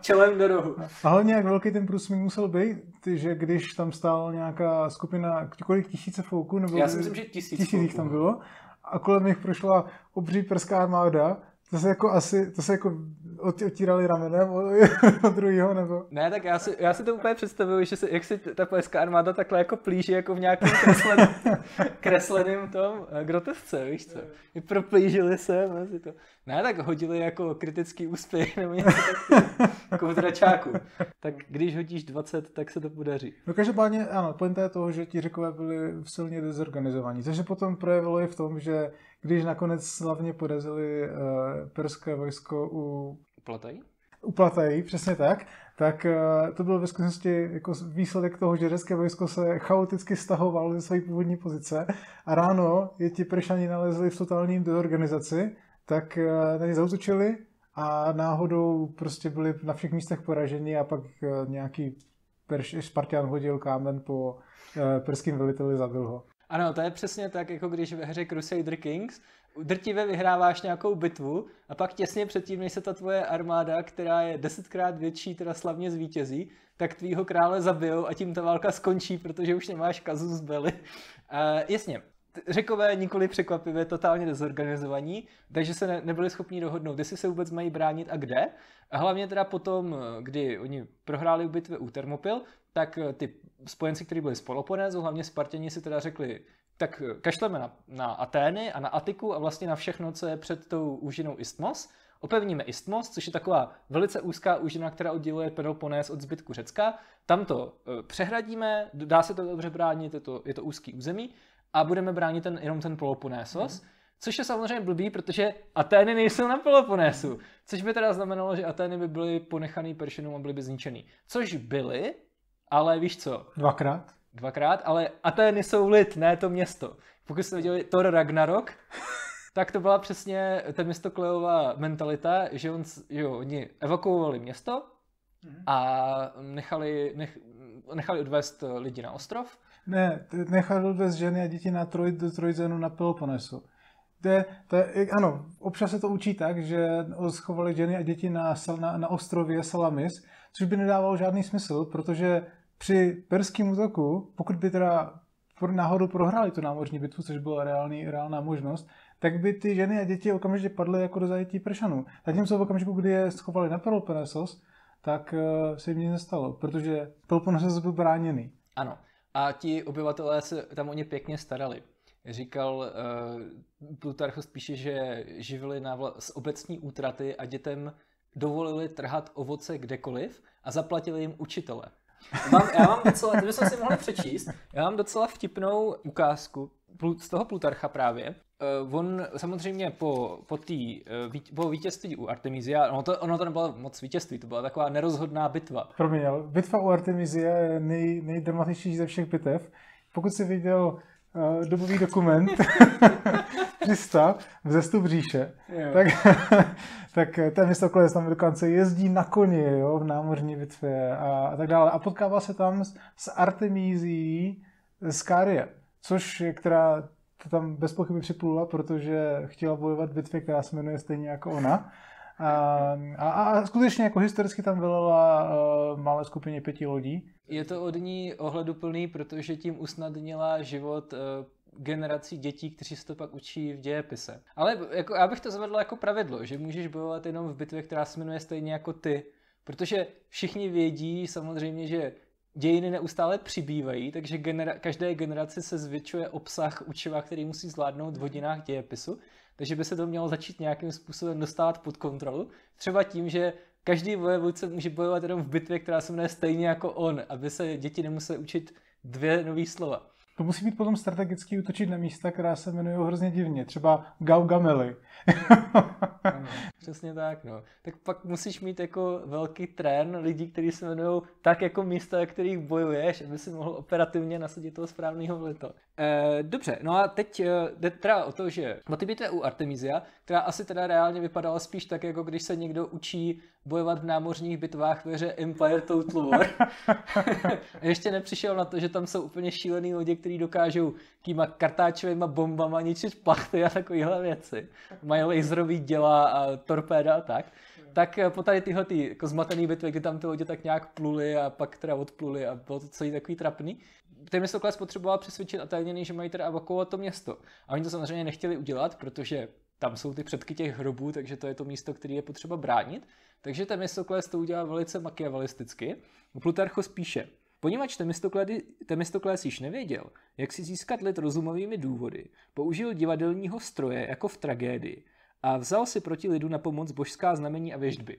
čelem do rohu. A hlavně jak velký ten průsmyk musel být, že když tam stála nějaká skupina, kolik tisíce fouků, nebo Já si myslím, že tisíc, tisíc tam bylo. No. A kolem nich prošla obří prská armáda. To se jako asi, to se jako otírali ramenem od druhého nebo? Ne, tak já si, já si to úplně představuju, že se, jak si ta polická armáda takhle jako plíží jako v nějakém kreslen, kresleném tom eh, grotesce, víš co? I proplížili se mezi to. Ne, tak hodili jako kritický úspěch nebo něco dračáku. Tak když hodíš 20, tak se to podaří. No každopádně ano, pointa je toho, že ti řekové byli silně dezorganizovaní, takže potom projevilo je v tom, že když nakonec slavně porazili uh, perské vojsko u... Platají? U Platají, přesně tak. Tak uh, to byl ve skutečnosti jako výsledek toho, že řecké vojsko se chaoticky stahovalo ze své původní pozice a ráno je ti pršani nalezli v totálním deorganizaci, tak uh, na ně zautočili a náhodou prostě byli na všech místech poraženi a pak uh, nějaký Perš, Spartian hodil kámen po uh, perským veliteli, zabil ho. Ano, to je přesně tak, jako když ve hře Crusader Kings drtivě vyhráváš nějakou bitvu a pak těsně předtím, než se ta tvoje armáda, která je desetkrát větší, teda slavně zvítězí, tak tvýho krále zabijou a tím ta válka skončí, protože už nemáš kazu z Belly. Uh, eh, jasně, Řekové nikoli překvapivě totálně dezorganizovaní, takže se ne, nebyli schopni dohodnout, jestli se vůbec mají bránit a kde. A hlavně teda potom, eh, kdy oni prohráli v bitvě u Termopil, tak eh, ty spojenci, kteří byli spoloponezou, hlavně Spartěni, si teda řekli, tak eh, kašleme na, na Atény a na Atiku a vlastně na všechno, co je před tou úžinou Istmos. Opevníme Istmos, což je taková velice úzká úžina, která odděluje Peloponés od zbytku Řecka. Tam to přehradíme, dá se to dobře bránit, je to, je to úzký území a budeme bránit ten, jenom ten Peloponésos, mm. což je samozřejmě blbý, protože Atény nejsou na Peloponésu, což by teda znamenalo, že Atény by byly ponechaný Peršinům a byly by zničený, což byly, ale víš co? Dvakrát. Dvakrát, ale Atény jsou lid, ne to město. Pokud jste viděli Thor Ragnarok, tak to byla přesně ta město mentalita, že on, jo, oni evakuovali město a nechali, nech, nechali odvést lidi na ostrov ne, nechat bez ženy a děti na troj, do Trojzenu na Peloponesu. Kde, to je, ano, občas se to učí tak, že schovali ženy a děti na, na, na ostrově Salamis, což by nedávalo žádný smysl, protože při perském útoku, pokud by teda náhodou prohráli tu námořní bitvu, což byla reálný, reálná možnost, tak by ty ženy a děti okamžitě padly jako do zajetí pršanů. Zatímco v okamžiku, kdy je schovali na Peloponesos, tak eh, se jim nic nestalo, protože Peloponesos byl bráněný. Ano a ti obyvatelé se tam o ně pěkně starali. Říkal uh, eh, Plutarchos píše, že živili na vla- z obecní útraty a dětem dovolili trhat ovoce kdekoliv a zaplatili jim učitele. Mám, já mám docela, to jsem si mohl přečíst, já mám docela vtipnou ukázku z toho Plutarcha právě, Eh, on samozřejmě po, po, tý, eh, po vítězství u Artemisia, ono to, ono to nebylo moc vítězství, to byla taková nerozhodná bitva. Promiň, ale bitva u Artemisia je nej, nejdramatičnější ze všech bitev. Pokud jsi viděl uh, dobový dokument 300, v zestu bříše, tak, tak ten Mistokles tam dokonce jezdí na koni jo, v námořní bitvě a, a tak dále. A potkává se tam s, s Artemisií z Kárie, což je, která ta tam bez pochyby připlula, protože chtěla bojovat v bitvě, která se jmenuje stejně jako ona. A, a, a skutečně jako historicky tam velela uh, malé skupině pěti lodí. Je to od ní ohleduplný, protože tím usnadnila život uh, generací dětí, kteří se to pak učí v dějepise. Ale jako, já bych to zavedl jako pravidlo, že můžeš bojovat jenom v bitvě, která se jmenuje stejně jako ty. Protože všichni vědí samozřejmě, že dějiny neustále přibývají, takže genera- každé generaci se zvětšuje obsah učiva, který musí zvládnout v hmm. hodinách dějepisu, takže by se to mělo začít nějakým způsobem dostávat pod kontrolu. Třeba tím, že každý vojevůdce může bojovat jenom v bitvě, která se jmenuje stejně jako on, aby se děti nemusely učit dvě nové slova. To musí být potom strategicky útočit na místa, která se jmenují hrozně divně, třeba Gaugamely. ano, přesně tak, no. Tak pak musíš mít jako velký trén lidí, kteří se jmenují tak jako místa, o kterých bojuješ, aby si mohl operativně nasadit toho správného vlito. E, dobře, no a teď eh, jde teda o to, že motiv u Artemisia, která asi teda reálně vypadala spíš tak, jako když se někdo učí bojovat v námořních bitvách ve hře Empire Total War. Ještě nepřišel na to, že tam jsou úplně šílený lodě, kteří dokážou týma kartáčovýma bombama ničit plachty a takovéhle věci. Mají laserový děla a torpéda a tak tak eh, po tady tyhle ty jako zmatený bitvy, kdy tam ty lodě tak nějak pluli a pak teda odpluly a bylo to celý takový trapný, Temistokles potřeboval přesvědčit Aténěny, že mají teda evakuovat to město. A oni to samozřejmě nechtěli udělat, protože tam jsou ty předky těch hrobů, takže to je to místo, které je potřeba bránit. Takže Temistokles to udělal velice makiavalisticky. Plutarchos píše, Poněvadž Temistokles již nevěděl, jak si získat lid rozumovými důvody, použil divadelního stroje jako v tragédii a vzal si proti lidu na pomoc božská znamení a věždby.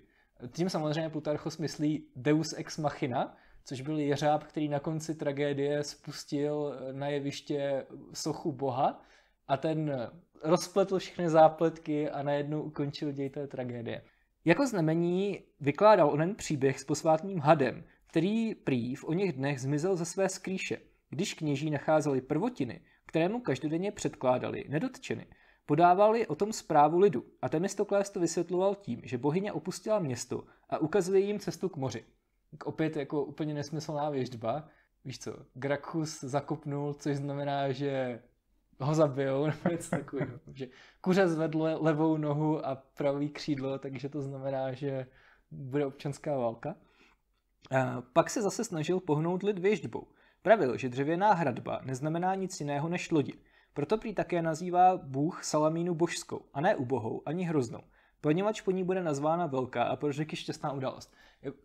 Tím samozřejmě Plutarchos myslí Deus ex machina, což byl jeřáb, který na konci tragédie spustil na jeviště sochu boha a ten rozpletl všechny zápletky a najednou ukončil děj té tragédie. Jako znamení vykládal onen příběh s posvátným hadem, který prý v o něch dnech zmizel ze své skrýše. Když kněží nacházeli prvotiny, které mu každodenně předkládali, nedotčeny, podávali o tom zprávu lidu a Temistokles to vysvětloval tím, že bohyně opustila město a ukazuje jim cestu k moři. Tak opět jako úplně nesmyslná věždba. Víš co, Grakus zakopnul, což znamená, že ho zabijou nebo něco takového. že kuře zvedl levou nohu a pravý křídlo, takže to znamená, že bude občanská válka. A pak se zase snažil pohnout lid věždbou. Pravil, že dřevěná hradba neznamená nic jiného než lodi. Proto prý také nazývá Bůh Salamínu božskou, a ne ubohou, ani hroznou. Poněvadž po ní bude nazvána velká a pro řeky šťastná událost.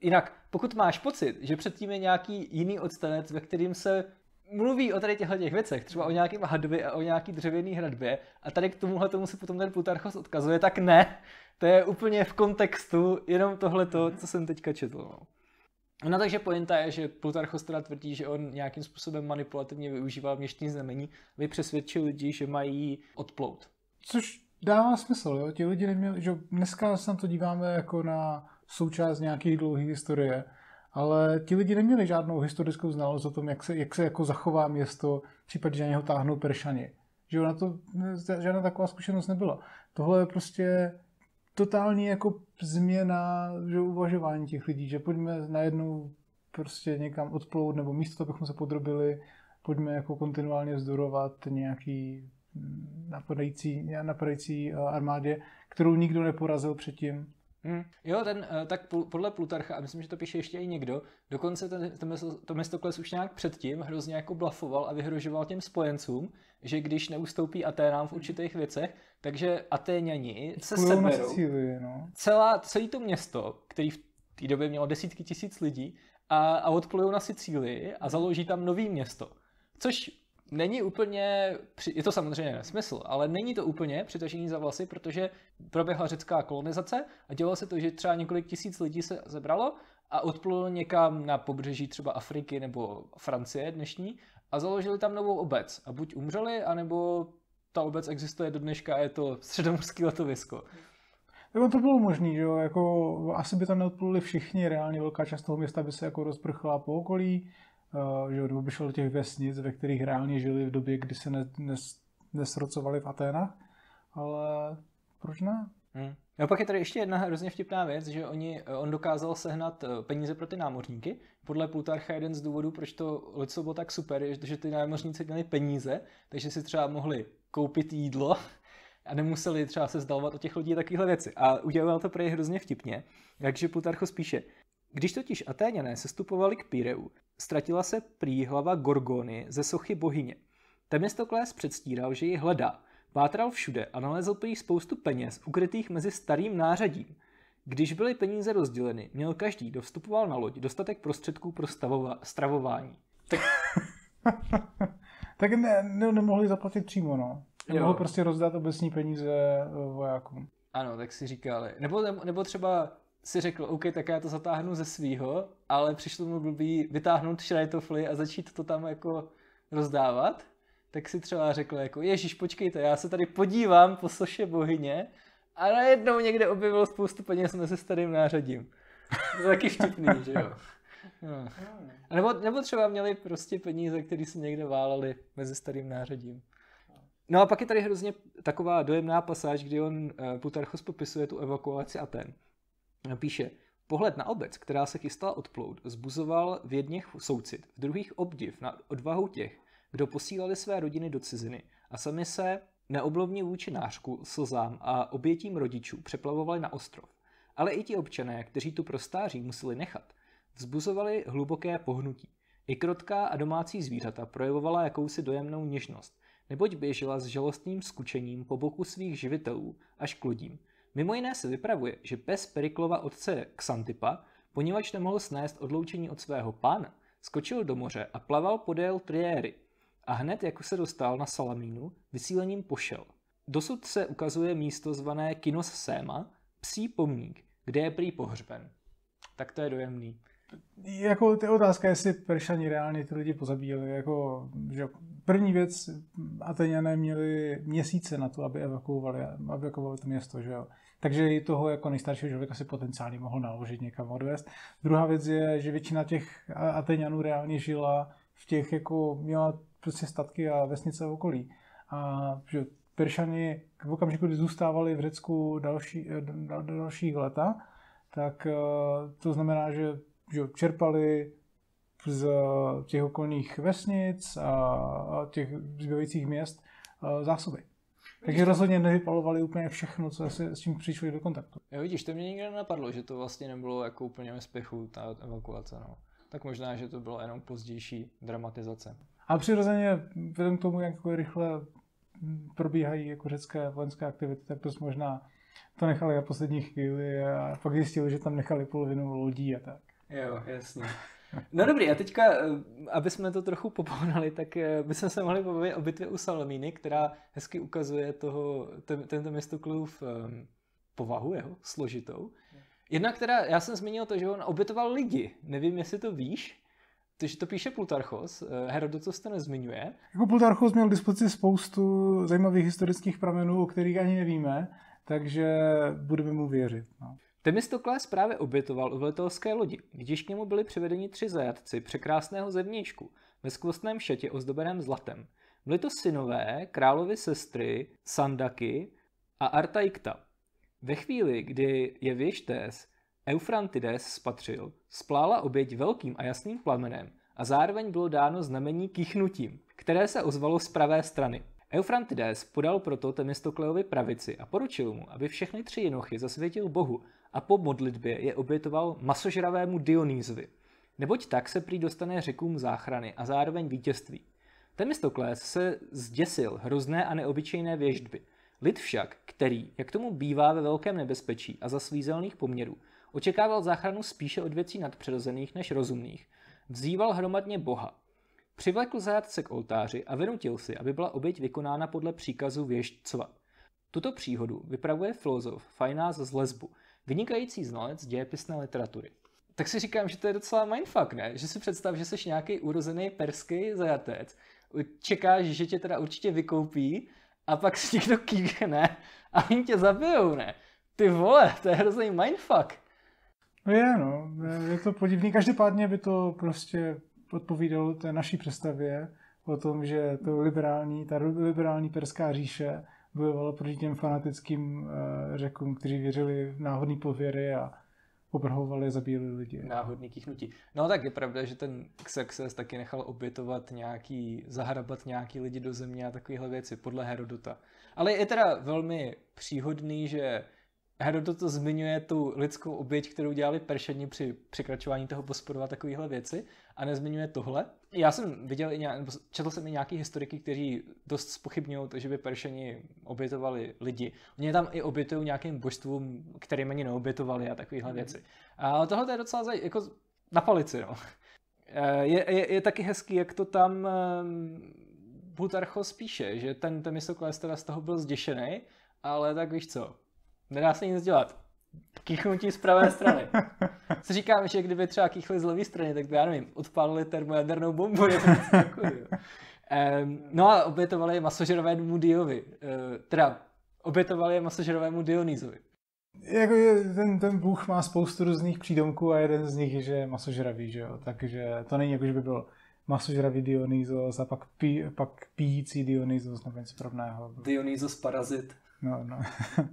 Jinak, pokud máš pocit, že předtím je nějaký jiný odstanec, ve kterým se mluví o tady těchto těch věcech, třeba o nějakém hadvi a o nějaký dřevěné hradbě a tady k tomuhle tomu se potom ten Plutarchos odkazuje, tak ne, to je úplně v kontextu jenom tohleto, mhm. co jsem teďka četl. No. no takže pointa je, že Plutarchos teda tvrdí, že on nějakým způsobem manipulativně využíval měštní znamení, aby přesvědčil lidi, že mají odplout. Což dává smysl, jo? Ti lidi neměli, že dneska se na to díváme jako na součást nějaké dlouhé historie, ale ti lidi neměli žádnou historickou znalost o tom, jak se, jak se jako zachová město v případě, že na něho táhnou peršani. Že ona to, žádná taková zkušenost nebyla. Tohle je prostě totální jako změna že uvažování těch lidí, že pojďme najednou prostě někam odplout, nebo místo, abychom se podrobili, pojďme jako kontinuálně vzdorovat nějaký hm, napadající, napadající eh, armádě, kterou nikdo neporazil předtím. Hmm. Jo, ten, eh, tak podle Plutarcha, a myslím, že to píše ještě i někdo, dokonce ten, ten, Themistokles už nějak předtím hrozně jako blafoval a vyhrožoval těm spojencům, že když neustoupí Aténám v určitých věcech, takže Atéňani se seberou. Cíli, no. Celá, celý to město, který v té době mělo desítky tisíc lidí, a, a odplujou na Sicílii a založí tam nový město. Což není úplně, je to samozřejmě nesmysl, ale není to úplně přitažení za vlasy, protože proběhla řecká kolonizace a dělo se to, že třeba několik tisíc lidí se zebralo a odplulo někam na pobřeží třeba Afriky nebo Francie dnešní a založili tam novou obec a buď umřeli, anebo ta obec existuje do dneška a je to středomorský letovisko. Nebo to bylo možné, že jo, jako asi by tam neodpluli všichni, reálně velká část toho města by se jako rozprchla po okolí, Eh, že nebo by šel do těch vesnic, ve kterých reálně žili v době, kdy se ne, nes, nesrocovali v Aténách, ale proč ne? Hmm. No pak je tady ještě jedna hrozně vtipná věc, že oni, eh, on dokázal sehnat eh, peníze pro ty námořníky. Podle Plutarcha jeden z důvodů, proč to lidstvo bylo tak super, je, že ty námořníci měli peníze, takže si třeba mohli koupit jídlo a nemuseli třeba se zdalovat o těch lidí takovéhle věci. A udělal to prej hrozně vtipně. Takže Plutarcho spíše, když totiž Atéňané sestupovali k Píreu, ztratila se prý hlava Gorgony ze sochy bohyně. Temistokles předstíral, že ji hledá, pátral všude a nalezl prý spoustu peněz ukrytých mezi starým nářadím. Když byly peníze rozděleny, měl každý, kdo vstupoval na loď, dostatek prostředků pro stavova- stravování. Tak... tak ne, ne, nemohli zaplatit přímo, no. Nemohl prostě rozdat obecní peníze eh, vojákům. Ano, tak si říkali. Nebo, nebo třeba si řekl, OK, tak já to zatáhnu ze svýho, ale přišlo mu blbý vytáhnout šrajtofly a začít to tam jako rozdávat, tak si třeba řekl jako, ježíš, počkejte, já se tady podívám po soše bohyně a najednou někde objevil spoustu peněz mezi starým nářadím. To taky vtipný, že jo? No. Hmm. nebo, nebo třeba měli prostě peníze, které se někde válely mezi starým nářadím. No a pak je tady hrozně taková dojemná pasáž, kdy on eh, Plutarchos popisuje tu evakuaci Aten. Píše, pohled na obec, která se chystala odplout, zbuzoval v jedněch soucit, v druhých obdiv na odvahu těch, kdo posílali své rodiny do ciziny a sami se neoblovně vůči nářku, slzám a obětím rodičů přeplavovali na ostrov. Ale i ti občané, kteří tu prostáří museli nechat, vzbuzovali hluboké pohnutí. I krotká a domácí zvířata projevovala jakousi dojemnou něžnost, neboť běžela s žalostným skučením po boku svých živitelů až k lodím, Mimo jiné se vypravuje, že pes Periklova otce Xantipa, poněvadž nemohl snést odloučení od svého pána, skočil do moře a plaval podél Triéry a hned jako se dostal na Salamínu, vysílením pošel. Dosud se ukazuje místo zvané Kinos Sema, psí pomník, kde je prý pohřben. Tak to je dojemný jako ty otázka, jestli Peršani reálně ty lidi pozabíjeli, jako, že první věc, Ateniané měli měsíce na to, aby evakuovali, evakuovali to město, že jo. Takže i toho jako nejstaršího člověka si potenciálně mohl naložit někam odvést. Druhá věc je, že většina těch Ateňanů reálně žila v těch, jako měla prostě statky a vesnice v okolí. A že Peršani v okamžiku, kdy zůstávali v Řecku další, další leta, tak eh, to znamená, že že čerpali z těch okolních vesnic a těch zbývajících měst zásoby. Takže rozhodně nevypalovali úplně všechno, co se s tím přišli do kontaktu. Jo, vidíš, to mě nikdy nenapadlo, že to vlastně nebylo jako úplně ve spěchu, ta evakuace. No. Tak možná, že to bylo jenom pozdější dramatizace. A přirozeně, vzhledem k tomu, jak jako rychle probíhají jako řecké vojenské aktivity, tak to možná to nechali na poslední chvíli a pak zjistili, že tam nechali polovinu lodí a tak. Jo, jasně. No dobrý, a teďka, eh, aby jsme to trochu popohnali, tak eh, bychom se mohli pobavit o bitvě u Salomíny, která hezky ukazuje toho, ten, tento město um, povahu jeho, složitou. Jednak teda, já jsem zmínil to, že on obětoval lidi. Nevím, jestli to víš, takže to píše Plutarchos, eh, Herodotus to nezmiňuje. Jako Plutarchos měl dispozici spoustu zajímavých historických pramenů, o kterých ani nevíme, takže budeme mu věřit. No. Temistokles právě obětoval u velitelské lodi, když k němu byli přivedeni tři zajatci překrásného zevníčku ve skvostném šatě ozdobeném zlatem. Byli to synové, královy sestry, Sandaky a Artaikta. Ve chvíli, kdy je věštes Eufrantides spatřil, splála oběť velkým a jasným plamenem a zároveň bylo dáno znamení kýchnutím, které se ozvalo z pravé strany. Eufrantides podal proto Temistokleovi pravici a poručil mu, aby všechny tři jenochy zasvětil bohu a po modlitbě je obětoval masožravému Dionýzovi. Neboť tak se prý dostane řekům záchrany a zároveň vítězství. Temistokles se zděsil hrozné a neobyčejné věždby. Lid však, který, jak tomu bývá ve velkém nebezpečí a za svízelných poměrů, očekával záchranu spíše od věcí nadpřirozených než rozumných, vzýval hromadně Boha. Přivlekl zajatce k oltáři a vynutil si, aby byla oběť vykonána podle příkazu věštcova. Tuto příhodu vypravuje filozof Fajnás z Lesbu, Vynikající znalec dějepisné literatury. Tak si říkám, že to je docela mindfuck, ne? Že si představ, že jsi nějaký urozený perský zajatec, čekáš, že tě teda určitě vykoupí a pak si někdo kývne a oni tě zabijou, ne? Ty vole, to je hrozný mindfuck. No je, no. Je to podivný. Každopádně by to prostě odpovídalo té naší představě o tom, že to liberální, ta liberální perská říše bojovala proti těm fanatickým eh, řekům, kteří věřili v náhodný pověry a obrhovali a zabíjeli lidi. Náhodný kýchnutí. No tak je pravda, že ten Xerxes taky nechal obětovat nějaký, zahrabat nějaký lidi do země a takovéhle věci podle Herodota. Ale je teda velmi příhodný, že Herodot to zmiňuje tu lidskou oběť, kterou dělali peršení při překračování toho Bosporu a takovéhle věci a nezmiňuje tohle, já jsem viděl, i nějak, četl jsem i nějaký historiky, kteří dost spochybňují to, že by Peršeni obětovali lidi. Oni tam i obětují nějakým božstvům, kterým ani neobětovali a takovéhle mhm. věci. A tohle je docela zaj, jako na palici, no. Eh, je, je, je taky hezký, jak to tam Butarcho ehm, spíše, že ten Themistokles teda z toho byl zděšený, ale tak víš co, nedá se nic dělat kýchnutí z pravé strany. Co říkám, že kdyby třeba kýchli z levé strany, tak by, já nevím, odpálili termojadernou bombu Je Ehm, no a obětovali masožerovému Diovi, Ehm, teda obětovali masožerovému Dionýzovi. Jako je, ten, ten bůh má spoustu různých přídomků a jeden z nich je, že je masožravý, že jo? takže to není jako, že by byl masožravý Dionýzos a pak, pí, pak pijící Dionýzos nebo něco podobného. Dionýzos parazit. No, no.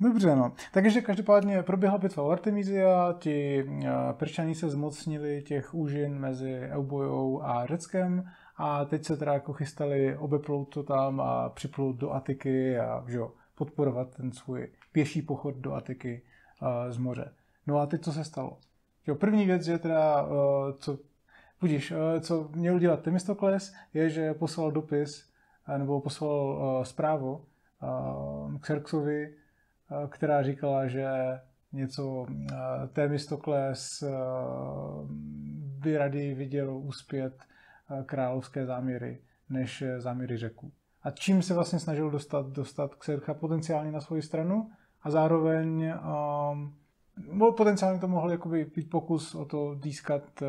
Dobře, no. Takže každopádně proběhla bitva o Artemisia, ti eh, Perčani se zmocnili těch úžin mezi Eubojou a Řeckem a teď se teda jako chystali obeplout to tam a připlout do Atiky a že podporovat ten svůj pěší pochod do Atiky uh, z moře. No a teď co se stalo? Jo, první věc je teda, uh, co, budíš, uh, co měl dělat Temistokles, je, že poslal dopis nebo poslal uh, zprávu Eh, Xerxovi, eh, která říkala, že něco uh, by rady viděl uspět královské záměry než záměry řeků. A čím se vlastně snažil dostat, dostat Xerxa potenciálně na svoji stranu a zároveň um, potenciálně to mohl jakoby být pokus o to získat uh,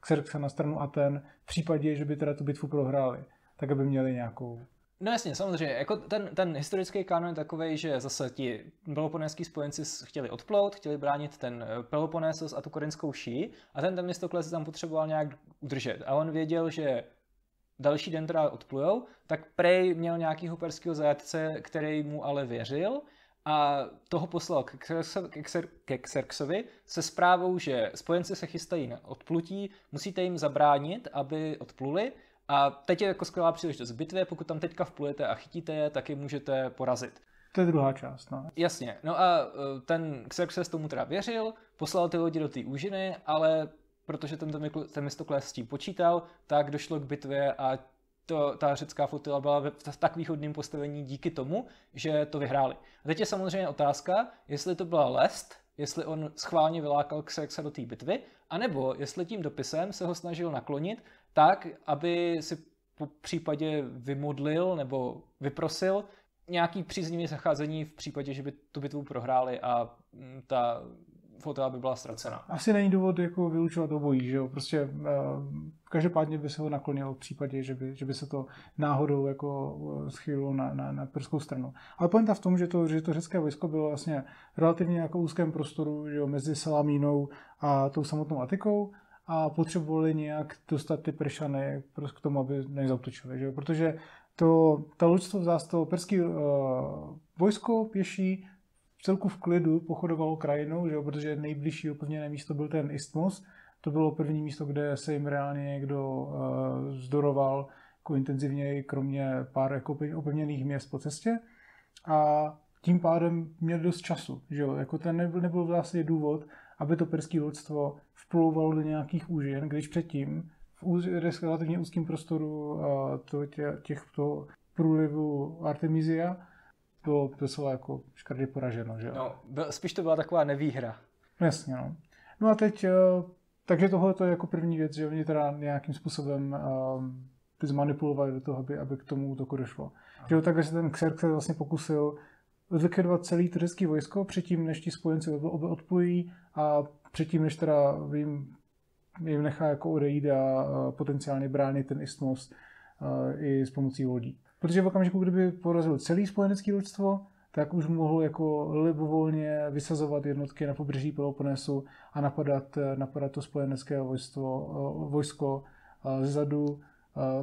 Xerxa na stranu Aten v případě, že by teda tu bitvu prohráli, tak aby měli nějakou No jasně, samozřejmě. Jako ten, ten historický kanon je takový, že zase ti peloponéský spojenci chtěli odplout, chtěli bránit ten eh, Peloponésos a tu korinskou ší a ten Themistokles tam potřeboval nějak udržet. A on věděl, že další den teda odplujou, tak Prej měl nějakýho perského zajatce, který mu ale věřil a toho poslal ke, ke Xerxovi se zprávou, že spojenci se chystají na odplutí, musíte jim zabránit, aby odpluli a teď je jako skvělá příležitost k bitvě, pokud tam teďka vplujete a chytíte je, tak je můžete porazit. To je druhá část, no. Jasně, no a e, ten Xerxes tomu teda věřil, poslal ty lodi do té úžiny, ale protože ten Themistokles s tím počítal, tak došlo k bitvě a to, ta řecká flotila byla v tak východním postavení díky tomu, že to vyhráli. A teď je samozřejmě otázka, jestli to byla lest, jestli on schválně vylákal Xerxa do té bitvy, anebo jestli tím dopisem se ho snažil naklonit tak, aby si po případě vymodlil nebo vyprosil nějaký příznivý zacházení v případě, že by tu bitvu prohráli a mm, ta fotela by byla ztracena. Asi není důvod jako vylučovat obojí, že jo? Prostě uh, každopádně by se ho naklonilo v případě, že by, že by se to náhodou jako eh, schylilo na, na, na prskou stranu. Ale pointa v tom, že to, že to řecké vojsko bylo vlastně relativně jako úzkém prostoru že jo, mezi Salamínou a tou samotnou Atikou a potřebovali nějak dostat ty pršany prostě k tomu, aby nezautočili, že? protože to, ta loďstvo vzástavo, perský uh, vojsko pěší v celku v klidu pochodovalo krajinou, že? protože nejbližší opevněné místo byl ten istmos, to bylo první místo, kde se jim reálně někdo uh, zdoroval jako intenzivněji, kromě pár jako opevněných měst po cestě. A tím pádem měl dost času, že jo? Jako ten nebyl, nebyl vlastně důvod, aby to perské loďstvo vplouval do nějakých úžin, když předtím v úz, relativně úzkém prostoru to, tě, těch to průlivu Artemisia bylo docela jako škardy poraženo, že No, byl, spíš to byla taková nevýhra. Jasně, no. No a teď, eh, takže tohle to je jako první věc, že oni teda nějakým způsobem eh, zmanipulovali do toho, aby, aby k tomu útoku došlo. jo, takže ten Xerxes vlastně pokusil zlikvidovat celý turecký vojsko předtím, než ti spojenci obě odpojí a předtím, než teda jim, jim nechá jako odejít a potenciálně bránit ten istnost i s pomocí lodí. Protože v okamžiku, kdyby porazil celý spojenecký lidstvo, tak už mohl jako libovolně vysazovat jednotky na pobřeží Peloponesu a napadat, napadat to spojenecké vojstvo, vojsko zezadu,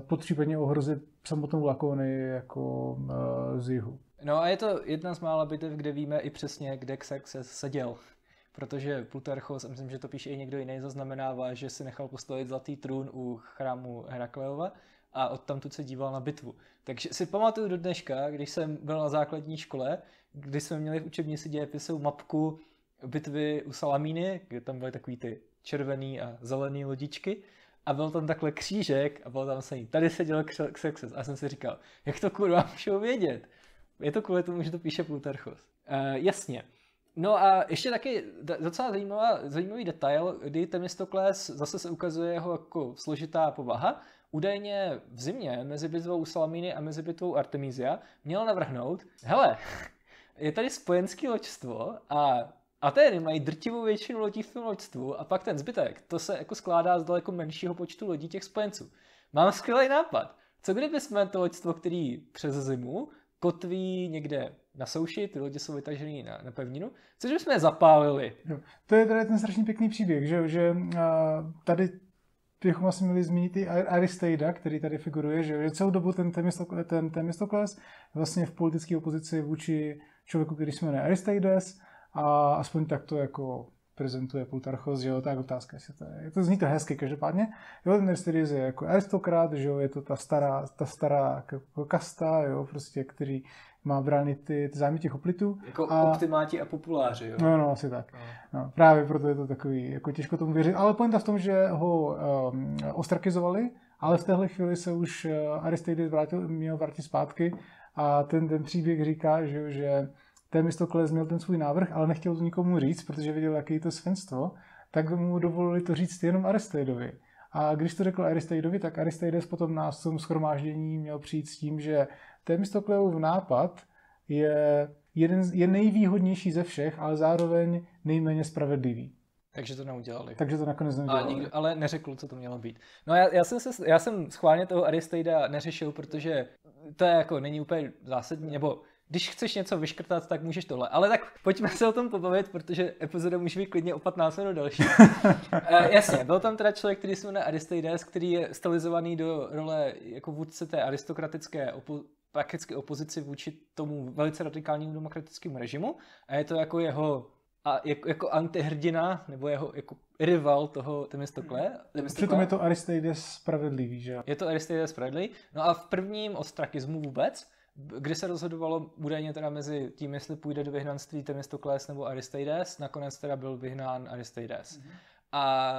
potřípadně ohrozit samotnou Lakony jako z jihu. No a je to jedna z mála bitev, kde víme i přesně, kde Xerxes seděl. Protože Plutarchos, a myslím, že to píše i někdo jiný, zaznamenává, že si nechal postavit zlatý trůn u chrámu Herakleova a odtamtud se díval na bitvu. Takže si pamatuju do dneška, když jsem byl na základní škole, když jsme měli v učebnici dějepisu mapku bitvy u Salamíny, kde tam byly takový ty červený a zelený lodičky a byl tam takhle křížek a byl tam se tady seděl Xerxes a jsem si říkal, jak to kurva můžou vědět? Je to kvůli tomu, že to píše Plutarchos. Uh, eh, jasně. No a ještě taky docela zajímavá, zajímavý detail, kdy Temistokles zase se ukazuje jeho jako složitá povaha. Údajně v zimě mezi bitvou Salamíny a mezi bitvou Artemisia měl navrhnout, hele, je tady spojenský loďstvo a Atény mají drtivou většinu lodí v tom loďstvu a pak ten zbytek, to se jako skládá z daleko menšího počtu lodí těch spojenců. Mám skvělý nápad. Co kdyby jsme to loďstvo, který přes zimu kotví někde na souši, ty lodě jsou vytažené na, na pevninu, což jsme je zapálili. To je tady ten strašně pěkný příběh, že, že tady bychom asi měli zmínit i Aristeida, který tady figuruje, že, že celou dobu ten Temistokles, ten Themistokles vlastně v politické opozici vůči člověku, který se jmenuje Aristeides, a aspoň tak to jako prezentuje Plutarchos, že jo, tak otázka, jestli to je, to zní to hezky, každopádně. Jo, Nersterius je jako aristokrat, že jo, je to ta stará, ta stará jako kasta, jo, prostě, který má bránit ty, ty zájmy těch hoplitů. Jako a... optimáti a populáři, jo. No, no, asi tak. No. No, právě proto je to takový, jako těžko tomu věřit, ale pointa v tom, že ho um, ostrakizovali, ale v téhle chvíli se už eh, Aristides vrátil, měl vrátit zpátky a ten, ten příběh říká, že, že ten Mistokles měl ten svůj návrh, ale nechtěl to nikomu říct, protože věděl, jaký je to svinstvo, tak mu dovolili to říct jenom Aristeidovi. A když to řekl Aristeidovi, tak Aristeides potom na svém schromáždění měl přijít s tím, že Themistokleův nápad je, jeden, je nejvýhodnější ze všech, ale zároveň nejméně spravedlivý. Takže to neudělali. Takže to nakonec neudělali. A nikdo, ale neřekl, co to mělo být. No já, já, jsem, se, já jsem schválně toho Aristeida neřešil, protože to je jako není úplně zásadní, nebo když chceš něco vyškrtat, tak můžeš tohle. Ale tak pojďme se o tom pobavit, protože epizoda může být klidně o 15 minut další. e, jasně, byl tam teda člověk, který se jmenuje Aristides, který je stylizovaný do role jako vůdce té aristokratické opo- prakticky opozici vůči tomu velice radikálnímu demokratickému režimu a je to jako jeho a jako, jako antihrdina, nebo jeho jako rival toho Temistokle. Přitom je to Aristides spravedlivý, že? Je to Aristides spravedlivý. No a v prvním ostrakismu vůbec, kdy se rozhodovalo údajně teda mezi tím, jestli půjde do vyhnanství Temistokles nebo Aristides, nakonec teda byl vyhnán Aristides. Mm-hmm. A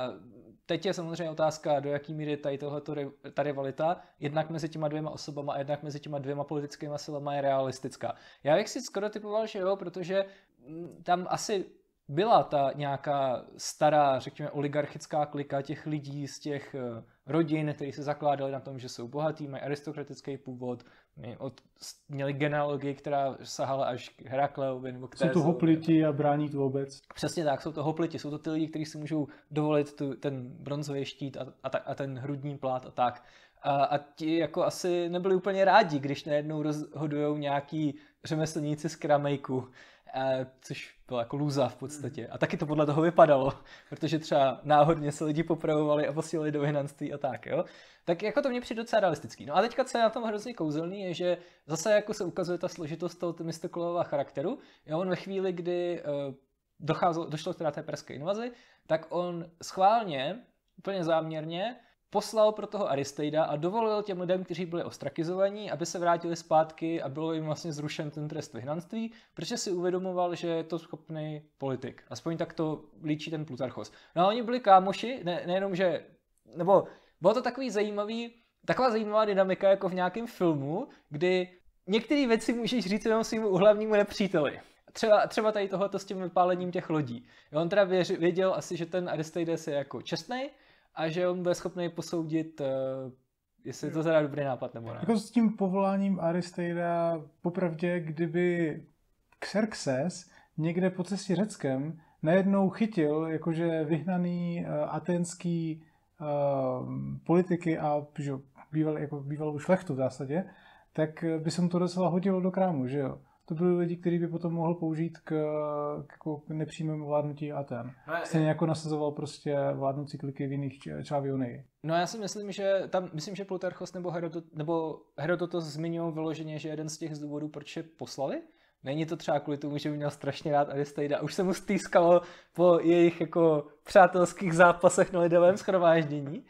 teď je samozřejmě otázka, do jaký míry tady tohleto, ta rivalita jednak mezi těma dvěma osobama a jednak mezi těma dvěma politickými silama je realistická. Já bych si skoro typoval, že jo, protože mm, tam asi byla ta nějaká stará, řekněme, oligarchická klika těch lidí z těch eh, rodin, kteří se zakládali na tom, že jsou bohatí, mají aristokratický původ, od, měli genealogii, která sahala až k Herakleovi. Nebo k jsou to hopliti a brání to vůbec. Přesně tak, jsou to hopliti, jsou to ty lidi, kteří si můžou dovolit tu, ten bronzový štít a, a, ta, a ten hrudní plát a tak. A, a ti jako asi nebyli úplně rádi, když najednou rozhodují nějaký řemeslníci z kramejku, a, což byla jako lůza v podstatě. A taky to podle toho vypadalo, protože třeba náhodně se lidi popravovali a posílali do vyhnanství a tak, jo. Tak jako to mě přijde docela realistický. No a teďka, co je na tom hrozně kouzelný, je, že zase jako se ukazuje ta složitost toho Themistoclova charakteru. Jo, on ve chvíli, kdy uh, eh, docházel, došlo k teda té perské invazi, tak on schválně, úplně záměrně, poslal pro toho Aristeida a dovolil těm lidem, kteří byli ostrakizovaní, aby se vrátili zpátky a bylo jim vlastně zrušen ten trest vyhnanství, protože si uvědomoval, že je to schopný politik. Aspoň tak to líčí ten Plutarchos. No a oni byli kámoši, ne, nejenom, že nebo bylo to takový zajímavý, taková zajímavá dynamika jako v nějakém filmu, kdy některé věci můžeš říct jenom svým hlavnímu nepříteli. Třeba, třeba tady tohoto s tím vypálením těch lodí. Jo, on teda věř, věděl asi, že ten Aristides je jako čestný a že on bude schopný posoudit, uh, jestli je to teda dobrý nápad nebo ne. Jako s tím povoláním Aristeida, popravdě, kdyby Xerxes někde po cestě Řeckem najednou chytil jakože vyhnaný uh, eh, atenský Ehm, politiky a že, býval, jako bývalou šlechtu v zásadě, tak eh, by se mu to docela hodilo do krámu, že jo? To byli lidi, kteří by potom mohl použít k, k, jako k nepřímému vládnutí a ten no, Stejně jako nasazoval prostě vládnoucí kliky v jiných čávi Unii. No já si myslím, že tam, myslím, že Plutarchos nebo, Herodotos nebo Herodotos zmiňují vyloženě, že jeden z těch z důvodů, proč je poslali, Není to třeba kvůli tomu, že by měl strašně rád Aristeida. Už se mu stýskalo po jejich jako přátelských zápasech na lidovém schromáždění,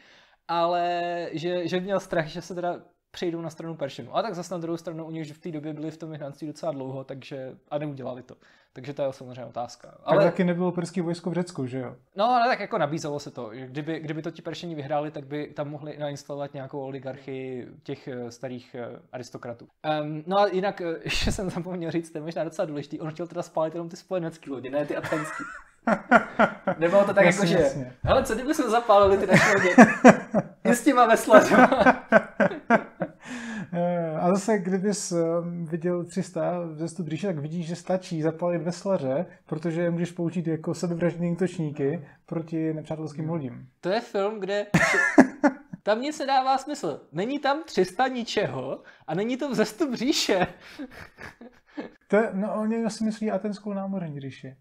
ale že, že měl strach, že se teda přejdou na stranu Peršinu. A tak zase na druhou stranu u nich v té době byli v tom vyhnanství docela dlouho, takže a neudělali to. Takže to je samozřejmě otázka. Ale tak taky nebylo perský vojsko v Řecku, že jo? No, ale tak jako nabízelo se to. Kdyby, kdyby to ti Peršení vyhráli, tak by tam mohli nainstalovat nějakou oligarchii těch eh, starých eh, aristokratů. Um, no a jinak, eh, ještě jsem zapomněl říct, to je možná docela důležitý. On chtěl teda spálit jenom ty spojenecké lodi, ne ty atenské. Nebylo to tak jako, jasně, jako, že jasně. hele, co jsme zapálili ty naše lodě? Jistě máme sladu. Eh, a zase, kdybys eh, viděl 300 ze Studríše, tak vidíš, že stačí zapalit veslaře, protože je můžeš použít jako sebevražední útočníky proti nepřátelským hmm. lidem. To je film, kde tam nic nedává smysl. Není tam 300 ničeho a není to vzestup říše. to, je, no oni si myslí atenskou námořní říši.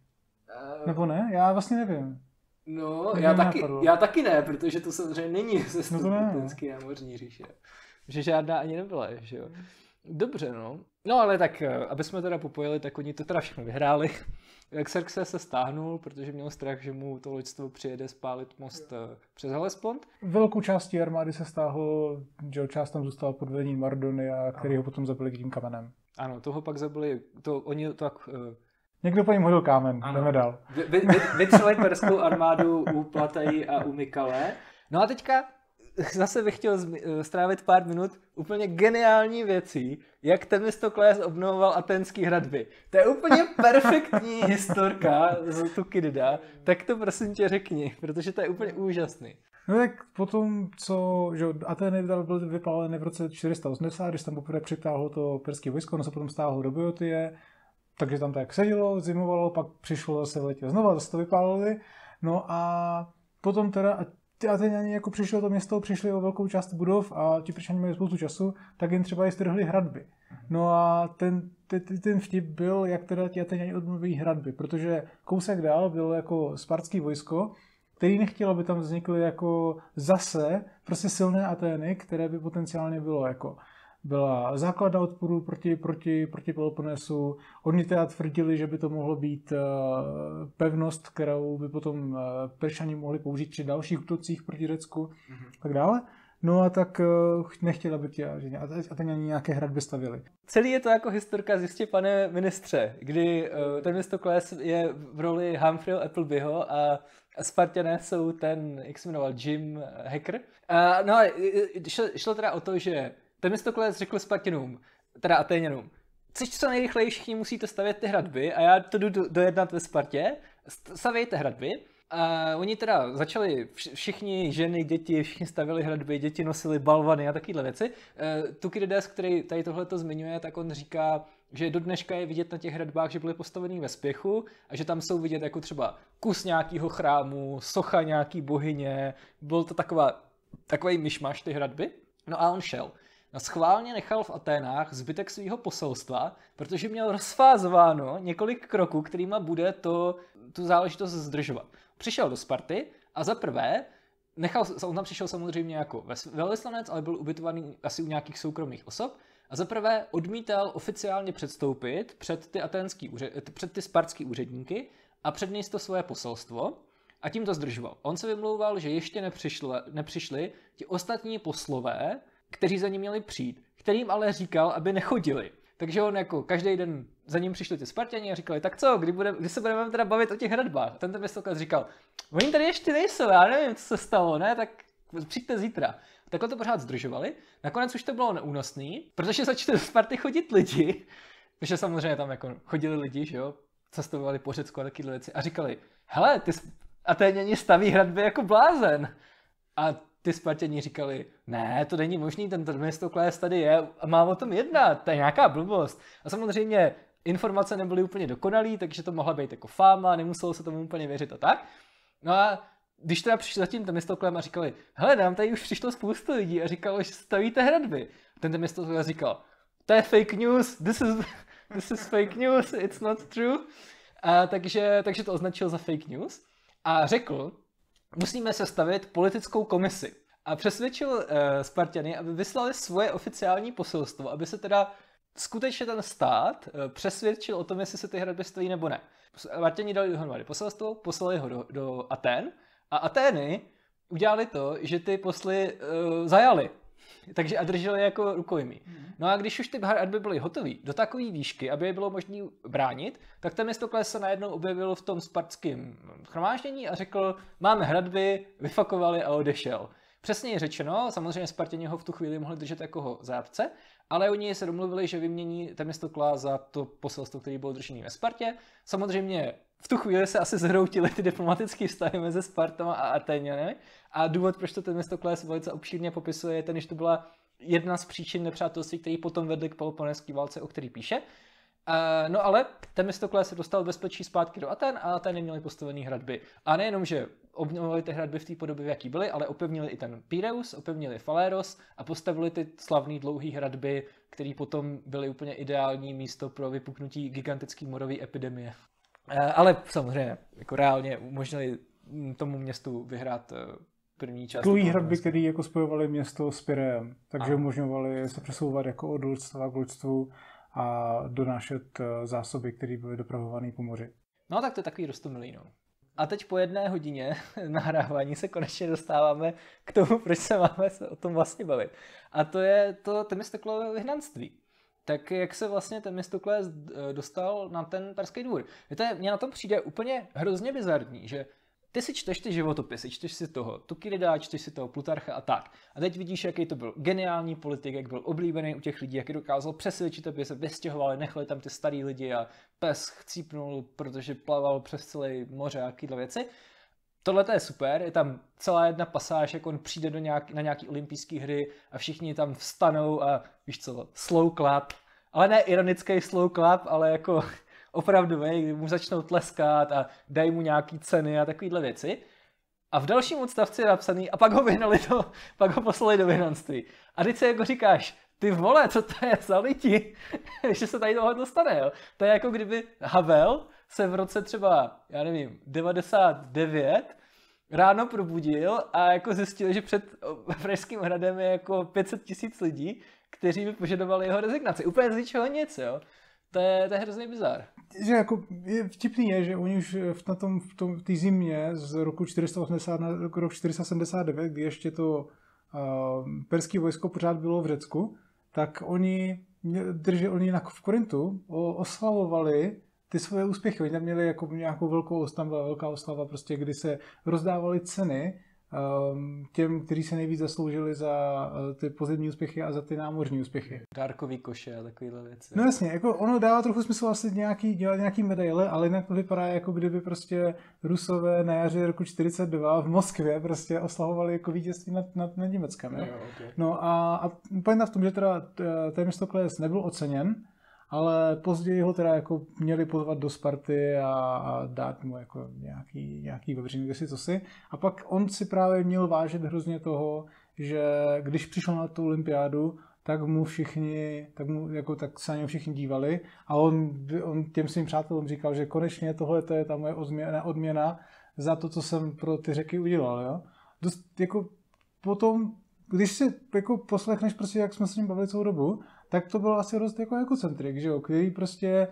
Uh, Nebo ne? Já vlastně nevím. No, já taky, já taky ne, protože to samozřejmě není vzestup no to ne. atenský námořní říše že žádná ani nebyla, že jo. Dobře, no. No ale tak, eh, aby jsme teda popojili, tak oni to teda všechno vyhráli. Xerxes se stáhnul, protože měl strach, že mu to loďstvo přijede spálit most jo. Eh, přes Hellespont. Velkou částí armády se stáhl, že část tam zůstala pod vedením Mardony, a který ano. ho potom zabili tím kamenem. Ano, toho pak zabili, to oni tak... Uh... Někdo po něm hodil kámen, ano. jdeme dál. Vy, vy, vy, vytřeli perskou armádu u Platají a u Mikale. No a teďka zase bych chtěl eh, strávit pár minut úplně geniální věcí, jak mistokles obnovoval atenský hradby. To je úplně perfektní historka z Tukidida, tak to prosím tě řekni, protože to je úplně úžasný. No tak potom, co že Ateny byly vypáleny v roce 480, když tam poprvé přitáhlo to perské vojsko, ono se potom stáhlo do Biotie, takže tam tak sedělo, zimovalo, pak přišlo zase letě znova, zase to vypálili. No a potom teda, ty Ateňani jako přišli o to město, přišli o velkou část budov a ti přišli měli spoustu času, tak jim třeba i strhli hradby. No a ten, ten, ten vtip byl, jak teda ti Ateňani odmluví hradby, protože kousek dál bylo jako spartský vojsko, který nechtěl, aby tam vznikly jako zase prostě silné Atény, které by potenciálně bylo jako byla základna odporu proti, proti, proti Peloponesu. Oni teda tvrdili, že by to mohlo být eh, pevnost, kterou by potom eh, Peršani mohli použít při dalších útocích proti Řecku mm-hmm. a tak dále. No a tak eh, nechtěla by tě, že a, ten ani nějaké hradby stavili. Celý je to jako historka zjistě, pane ministře, kdy ten ten Kles je v roli Humphreyho Applebyho a Spartané jsou ten, jak se jmenoval, Jim Hacker. A, no a šlo, šlo teda o to, že Themistokles řekl Spartanům, teda Aténěnům, což co nejrychlejší musíte stavět ty hradby a já to jdu do, dojednat ve Spartě, stavějte hradby. A oni teda začali, všichni ženy, děti, všichni stavili hradby, děti nosili balvany a takovéhle věci. E, Tukidides, který tady tohle to zmiňuje, tak on říká, že do dneška je vidět na těch hradbách, že byly postaveny ve spěchu a že tam jsou vidět jako třeba kus nějakého chrámu, socha nějaký bohyně, byl to taková, takový myšmaš ty hradby. No a on šel a schválně nechal v Aténách zbytek svého poselstva, protože měl rozfázováno několik kroků, kterýma bude to, tu záležitost zdržovat. Přišel do Sparty a za prvé nechal, on tam přišel samozřejmě jako velvyslanec, ale byl ubytovaný asi u nějakých soukromých osob. A za prvé odmítal oficiálně předstoupit před ty, aténský, před ty spartský úředníky a přednést to svoje poselstvo a tím to zdržoval. On se vymlouval, že ještě nepřišli, nepřišli ti ostatní poslové, kteří za ním měli přijít, kterým ale říkal, aby nechodili. Takže on jako každý den za ním přišli ty Spartani a říkali, tak co, kdy, bude, kdy se budeme teda bavit o těch hradbách? Ten ten Vysokaz říkal, oni tady ještě nejsou, já nevím, co se stalo, ne, tak přijďte zítra. Takhle to pořád zdržovali. Nakonec už to bylo neúnosný, protože začali do Sparty chodit lidi, protože samozřejmě tam jako chodili lidi, že jo, cestovali po Řecku a taky věci a říkali, hele, ty Aténěni staví hradby jako blázen. A ty Spartěni říkali, ne, to není možný, ten Themistokles tady je a má o tom jedna, to je nějaká blbost. A samozřejmě informace nebyly úplně dokonalý, takže to mohla být jako fáma, nemuselo se tomu úplně věřit a tak. No a když teda přišli za tím Temistoklem a říkali, hele, nám tady už přišlo spoustu lidí a říkalo, že stavíte hradby. Ten Themistokles říkal, to je fake news, this is, this is fake news, it's not true. A takže, takže to označil za fake news a řekl, musíme sestavit politickou komisi. A přesvědčil uh, Spartany, aby vyslali svoje oficiální poselstvo, aby se teda skutečně ten stát uh, přesvědčil o tom, jestli se ty hradby stojí nebo ne. Spartani dali dohromady poselstvo, poslali ho do, do Aten a Atény udělali to, že ty posly uh, zajali takže a držel je jako rukojmí. Mhm. No a když už ty hardby byly hotové do takové výšky, aby je bylo možné bránit, tak ten Mestoklés se najednou objevil v tom spartském chromáždění a řekl, máme hradby, vyfakovali a odešel. Přesně řečeno, samozřejmě Spartěni ho v tu chvíli mohli držet jako ho zápce, ale oni se domluvili, že vymění Temistokla za to poselstvo, který byl držený ve Spartě. Samozřejmě v tu chvíli se asi zhroutily ty diplomatické vztahy mezi Spartama a Ateněny. a důvod, proč to ten Mistokles velice obšírně popisuje, je ten, že to byla jedna z příčin nepřátelství, který potom vedl k Peloponéské válce, o který píše. Uh, no ale Temistokles se dostal bezpečí zpátky do Aten a Ateny měli postavený hradby. A nejenom, že obnovili ty hradby v té podobě, v jaký byly, ale opevnili i ten Pireus, opevnili Faleros a postavili ty slavné dlouhé hradby, které potom byly úplně ideální místo pro vypuknutí gigantické morové epidemie. Eh, ale samozřejmě, jako reálně umožnili mm, tomu městu vyhrát eh, první část. Dlouhý hradby, které jako spojovaly město s Pirem, takže ano. umožňovali se přesouvat jako od lidstva k lidstvu a donášet eh, zásoby, které byly dopravované po moři. No tak to je takový rostomilý, no. A teď po jedné hodině nahrávání se konečně dostáváme k tomu, proč se máme se o tom vlastně bavit. A to je to Themistoklovo vyhnanství tak jak se vlastně Temistokles eh, dostal na ten perský dvůr. Víte, mně na tom přijde úplně hrozně bizarní, že ty si čteš ty životopisy, čteš si toho Tukidida, čteš si toho Plutarcha a tak. A teď vidíš, jaký to byl geniální politik, jak byl oblíbený u těch lidí, jaký dokázal přesvědčit, aby se vystěhovali, nechali tam ty starý lidi a pes chcípnul, protože plaval přes celé moře a věci tohle je super, je tam celá jedna pasáž, jak on přijde do nějak, na nějaký olympijské hry a všichni tam vstanou a víš co, slow clap. Ale ne ironický slow clap, ale jako opravdu, kdy mu začnou tleskat a dají mu nějaký ceny a takovéhle věci. A v dalším odstavci je napsaný, a pak ho vyhnali do, pak ho poslali do vyhnanství. A teď se jako říkáš, ty vole, co to je za lidi, že se tady tohle dostane, jo? To je jako kdyby Havel se v roce třeba, já nevím, 99 ráno probudil a jako zjistil, že před Pražským hradem je jako 500 tisíc lidí, kteří by požadovali jeho rezignaci. Úplně z ničeho nic, jo. To je, to je hrozný bizar. Že jako je vtipný je, že oni už v, na tom, v tom, té zimě z roku 480 na rok 479, kdy ještě to uh, perské vojsko pořád bylo v Řecku, tak oni, drži, oni na, v Korintu oslavovali ty svoje úspěchy. Oni tam měli jako nějakou velkou oslavu, velká oslava, prostě, kdy se rozdávaly ceny ehm, těm, kteří se nejvíc zasloužili za eh, ty pozemní úspěchy a za ty námořní úspěchy. Dárkový koše a takovéhle věci. No jasně, jako ono dává trochu smysl asi nějaký, dělat nějaký medaile, ale jinak to vypadá jako kdyby prostě Rusové na jaře roku 42 v Moskvě prostě oslavovali jako vítězství nad, nad, nad Německem. Jo? Jo, okay. No a, a v tom, že teda eh, téměř Stokles nebyl oceněn, ale později ho teda jako měli pozvat do Sparty a, a dát mu jako nějaký, nějaký vavřín, kde si to si. A pak on si právě měl vážit hrozně toho, že když přišel na tu olympiádu, tak mu všichni, tak, mu, jako, tak se na něj všichni dívali a on, on těm svým přátelům říkal, že konečně tohle to je ta moje odměna, odměna za to, co jsem pro ty řeky udělal. Jo? Dost, jako, potom, když si jako, poslechneš, prostě, jak jsme s ním bavili celou dobu, tak to byl asi dost jako egocentrik, že jo, který prostě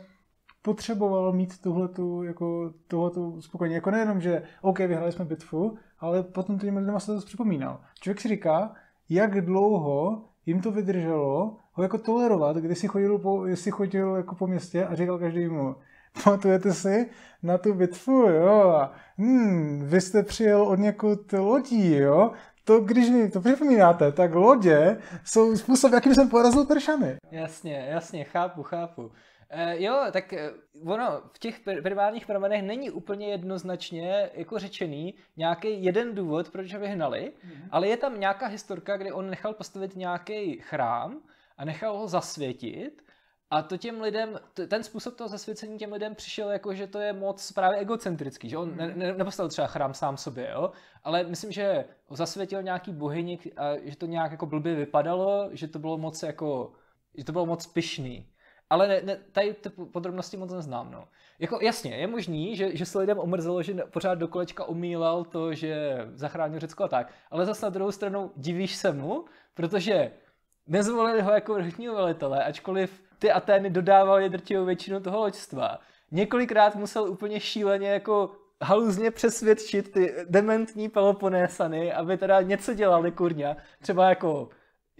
potřeboval mít tuhletu, jako, tohleto spokojení. Jako nejenom, že OK, vyhrali jsme bitvu, ale potom těm lidem se to připomínal. Člověk si říká, jak dlouho jim to vydrželo ho jako tolerovat, když si chodil po, si chodil jako po městě a říkal každému, pamatujete si na tu bitvu, jo, hmm, vy jste přijel od někud lodí, jo, to, když mi to připomínáte, tak lodě jsou způsob, jakým jsem porazil Peršany. Jasně, jasně, chápu, chápu. E, jo, tak eh, ono v těch primárních pramenech není úplně jednoznačně jako řečený nějaký jeden důvod, proč ho vyhnali, mm-hmm. ale je tam nějaká historka, kdy on nechal postavit nějaký chrám a nechal ho zasvětit a to těm lidem, ten způsob toho zasvěcení těm lidem přišel jako, že to je moc právě egocentrický, že on ne, hmm. ne, nepostavil třeba chrám sám sobě, jo? ale myslím, že ho zasvětil nějaký bohyni a že to nějak jako blbě vypadalo, že to bylo moc jako, že to bylo moc pyšný. Ale ne, ne, tady ty podrobnosti moc neznám. No. Jako, jasně, je možný, že, že se lidem omrzelo, že pořád do kolečka omílal to, že zachránil Řecko a tak. Ale zase na druhou stranu divíš se mu, protože nezvolili ho jako vrchního velitele, ačkoliv ty Atény dodávaly drtivou většinu toho loďstva. Několikrát musel úplně šíleně jako haluzně přesvědčit ty dementní Peloponésany, aby teda něco dělali kurňa. Třeba jako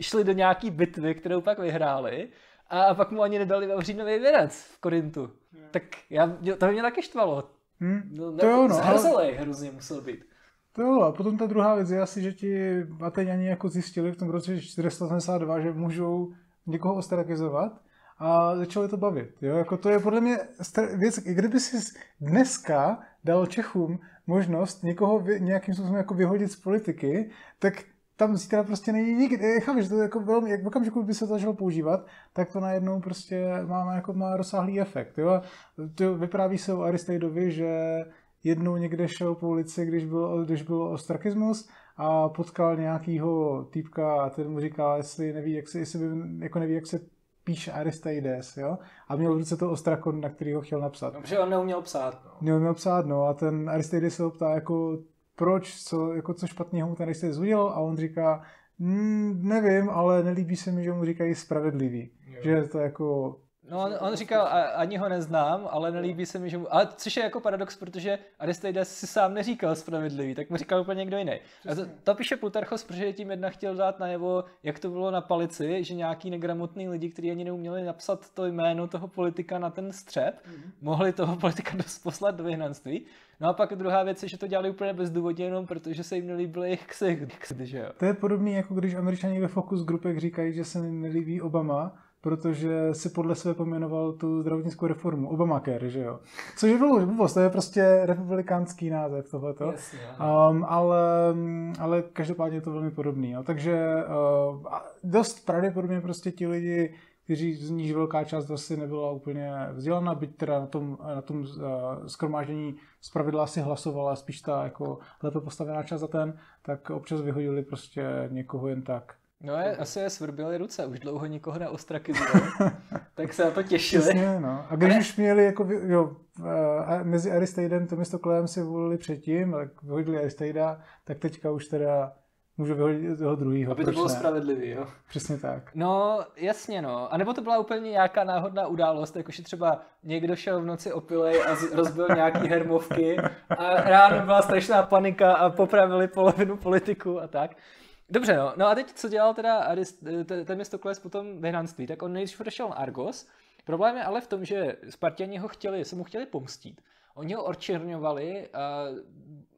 šli do nějaký bitvy, kterou pak vyhráli a pak mu ani nedali vavřínový věnec v Korintu. Hmm. Tak já, to by mě taky štvalo. Hmm? No, ne, to jo, no, ale... hrozně musel být. To jo, a potom ta druhá věc je asi, že ti Ateňani jako zjistili v tom roce 472, že můžou někoho ostrakizovat a začalo je to bavit. Jo? Jako to je podle mě věc, kdyby si dneska dal Čechům možnost někoho vy, nějakým způsobem jako vyhodit z politiky, tak tam zítra prostě není nikdy. E, Chápu, že to jako velmi, jak v okamžiku by se to začalo používat, tak to najednou prostě má, jako má rozsáhlý efekt. Jo? To vypráví se o Aristeidovi, že jednou někde šel po ulici, když byl, když byl ostrakismus a potkal nějakýho týpka a ten mu říká, jestli neví, jak se, jestli by, jako neví, jak se píše Aristides, jo? A měl v ruce to ostrakon, na který ho chtěl napsat. Dobře, on neuměl psát. No. Neuměl psát, no. A ten Aristides se ho ptá, jako, proč, co, jako, co špatně mu ten Aristides udělal? A on říká, hm, nevím, ale nelíbí se mi, že mu říkají spravedlivý. Jo. Že to jako No on, on říkal, a, ani ho neznám, ale nelíbí se mi, že mu... Ale což je jako paradox, protože Aristides si sám neříkal spravedlivý, tak mu říkal úplně někdo jiný. A to, to píše Plutarchos, protože tím jedna chtěl dát najevo, jak to bylo na palici, že nějaký negramotný lidi, kteří ani neuměli napsat to jméno toho politika na ten střep, mm-hmm. mohli toho politika dost poslat do vyhnanství. No a pak druhá věc je, že to dělali úplně bezdůvodně, jenom protože se jim nelíbil jejich ksicht, že jo. To je podobné, jako když američani ve Focus Groupech říkají, že se nelíbí Obama, protože si podle sebe pomenoval tu zdravotnickou reformu, Obamacare, že jo. Což je blbost, to je prostě republikánský název tohleto. yeah. um, ale, ale každopádně je to velmi podobný. Jo. No. Takže uh, dost pravděpodobně prostě ti lidi kteří z níž velká část asi vlastně nebyla úplně vzdělaná, byť teda na tom, na tom uh, skromážení z pravidla si hlasovala spíš ta jako lépe postavená část za ten, tak občas vyhodili prostě někoho jen tak. No je, asi je svrbily ruce, už dlouho nikoho na ostraky bylo, tak se na to těšili. Přesně, no. A když Ale... už měli, jako, jo, a mezi Aristeidem, to město kolem si volili předtím, tak vyhodili Aristeida, tak teďka už teda může vyhodit toho druhého. Aby to bylo spravedlivý, jo? Přesně tak. No, jasně, no. A nebo to byla úplně nějaká náhodná událost, jakože třeba někdo šel v noci opilej a rozbil nějaký hermovky a ráno byla strašná panika a popravili polovinu politiku a tak. Dobře, no. no a teď co dělal teda Arist, Themistokles po tom vyhnanství? Tak on nejdřív odešel na Argos. Problém je ale v tom, že Spartěni ho chtěli, se mu chtěli pomstít. Oni ho orčerňovali a,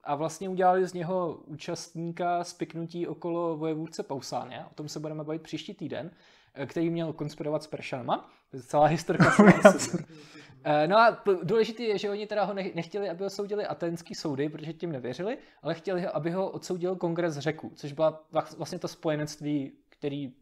a vlastně udělali z něho účastníka spiknutí okolo vojevůdce Pausánia, o tom se budeme bavit příští týden, který měl konspirovat s Peršanama. Celá historka. Eh, no a důležité je, že oni teda ho nechtěli, aby ho soudili atenský soudy, protože tím nevěřili, ale chtěli, aby ho odsoudil kongres řeků, což byla vlastně to spojenectví, který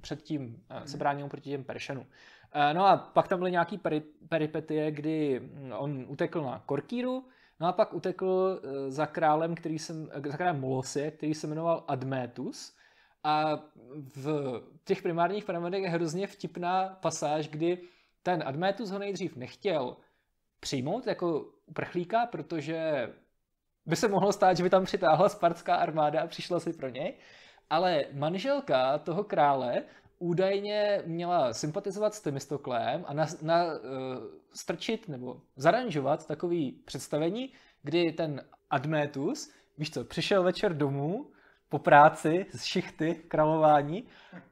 předtím eh, se bránil proti těm Peršanům. Eh, no a pak tam byly nějaké peri, peripetie, kdy hm, on utekl na Korkíru, no a pak utekl za králem, který jsem, za králem Molosie, který se jmenoval Admetus. A v těch primárních pramenech je hrozně vtipná pasáž, kdy ten Admetus ho nejdřív nechtěl přijmout jako uprchlíka, protože by se mohlo stát, že by tam přitáhla spartská armáda a přišla si pro něj, ale manželka toho krále údajně měla sympatizovat s Temistoklem a na, na, uh, strčit nebo zaranžovat takový představení, kdy ten Admetus, víš co, přišel večer domů po práci z šichty králování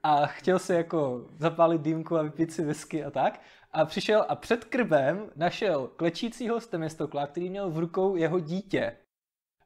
a chtěl se jako zapálit dýmku a vypít si whisky a tak a přišel a před krbem našel klečícího stemistokla, který měl v rukou jeho dítě.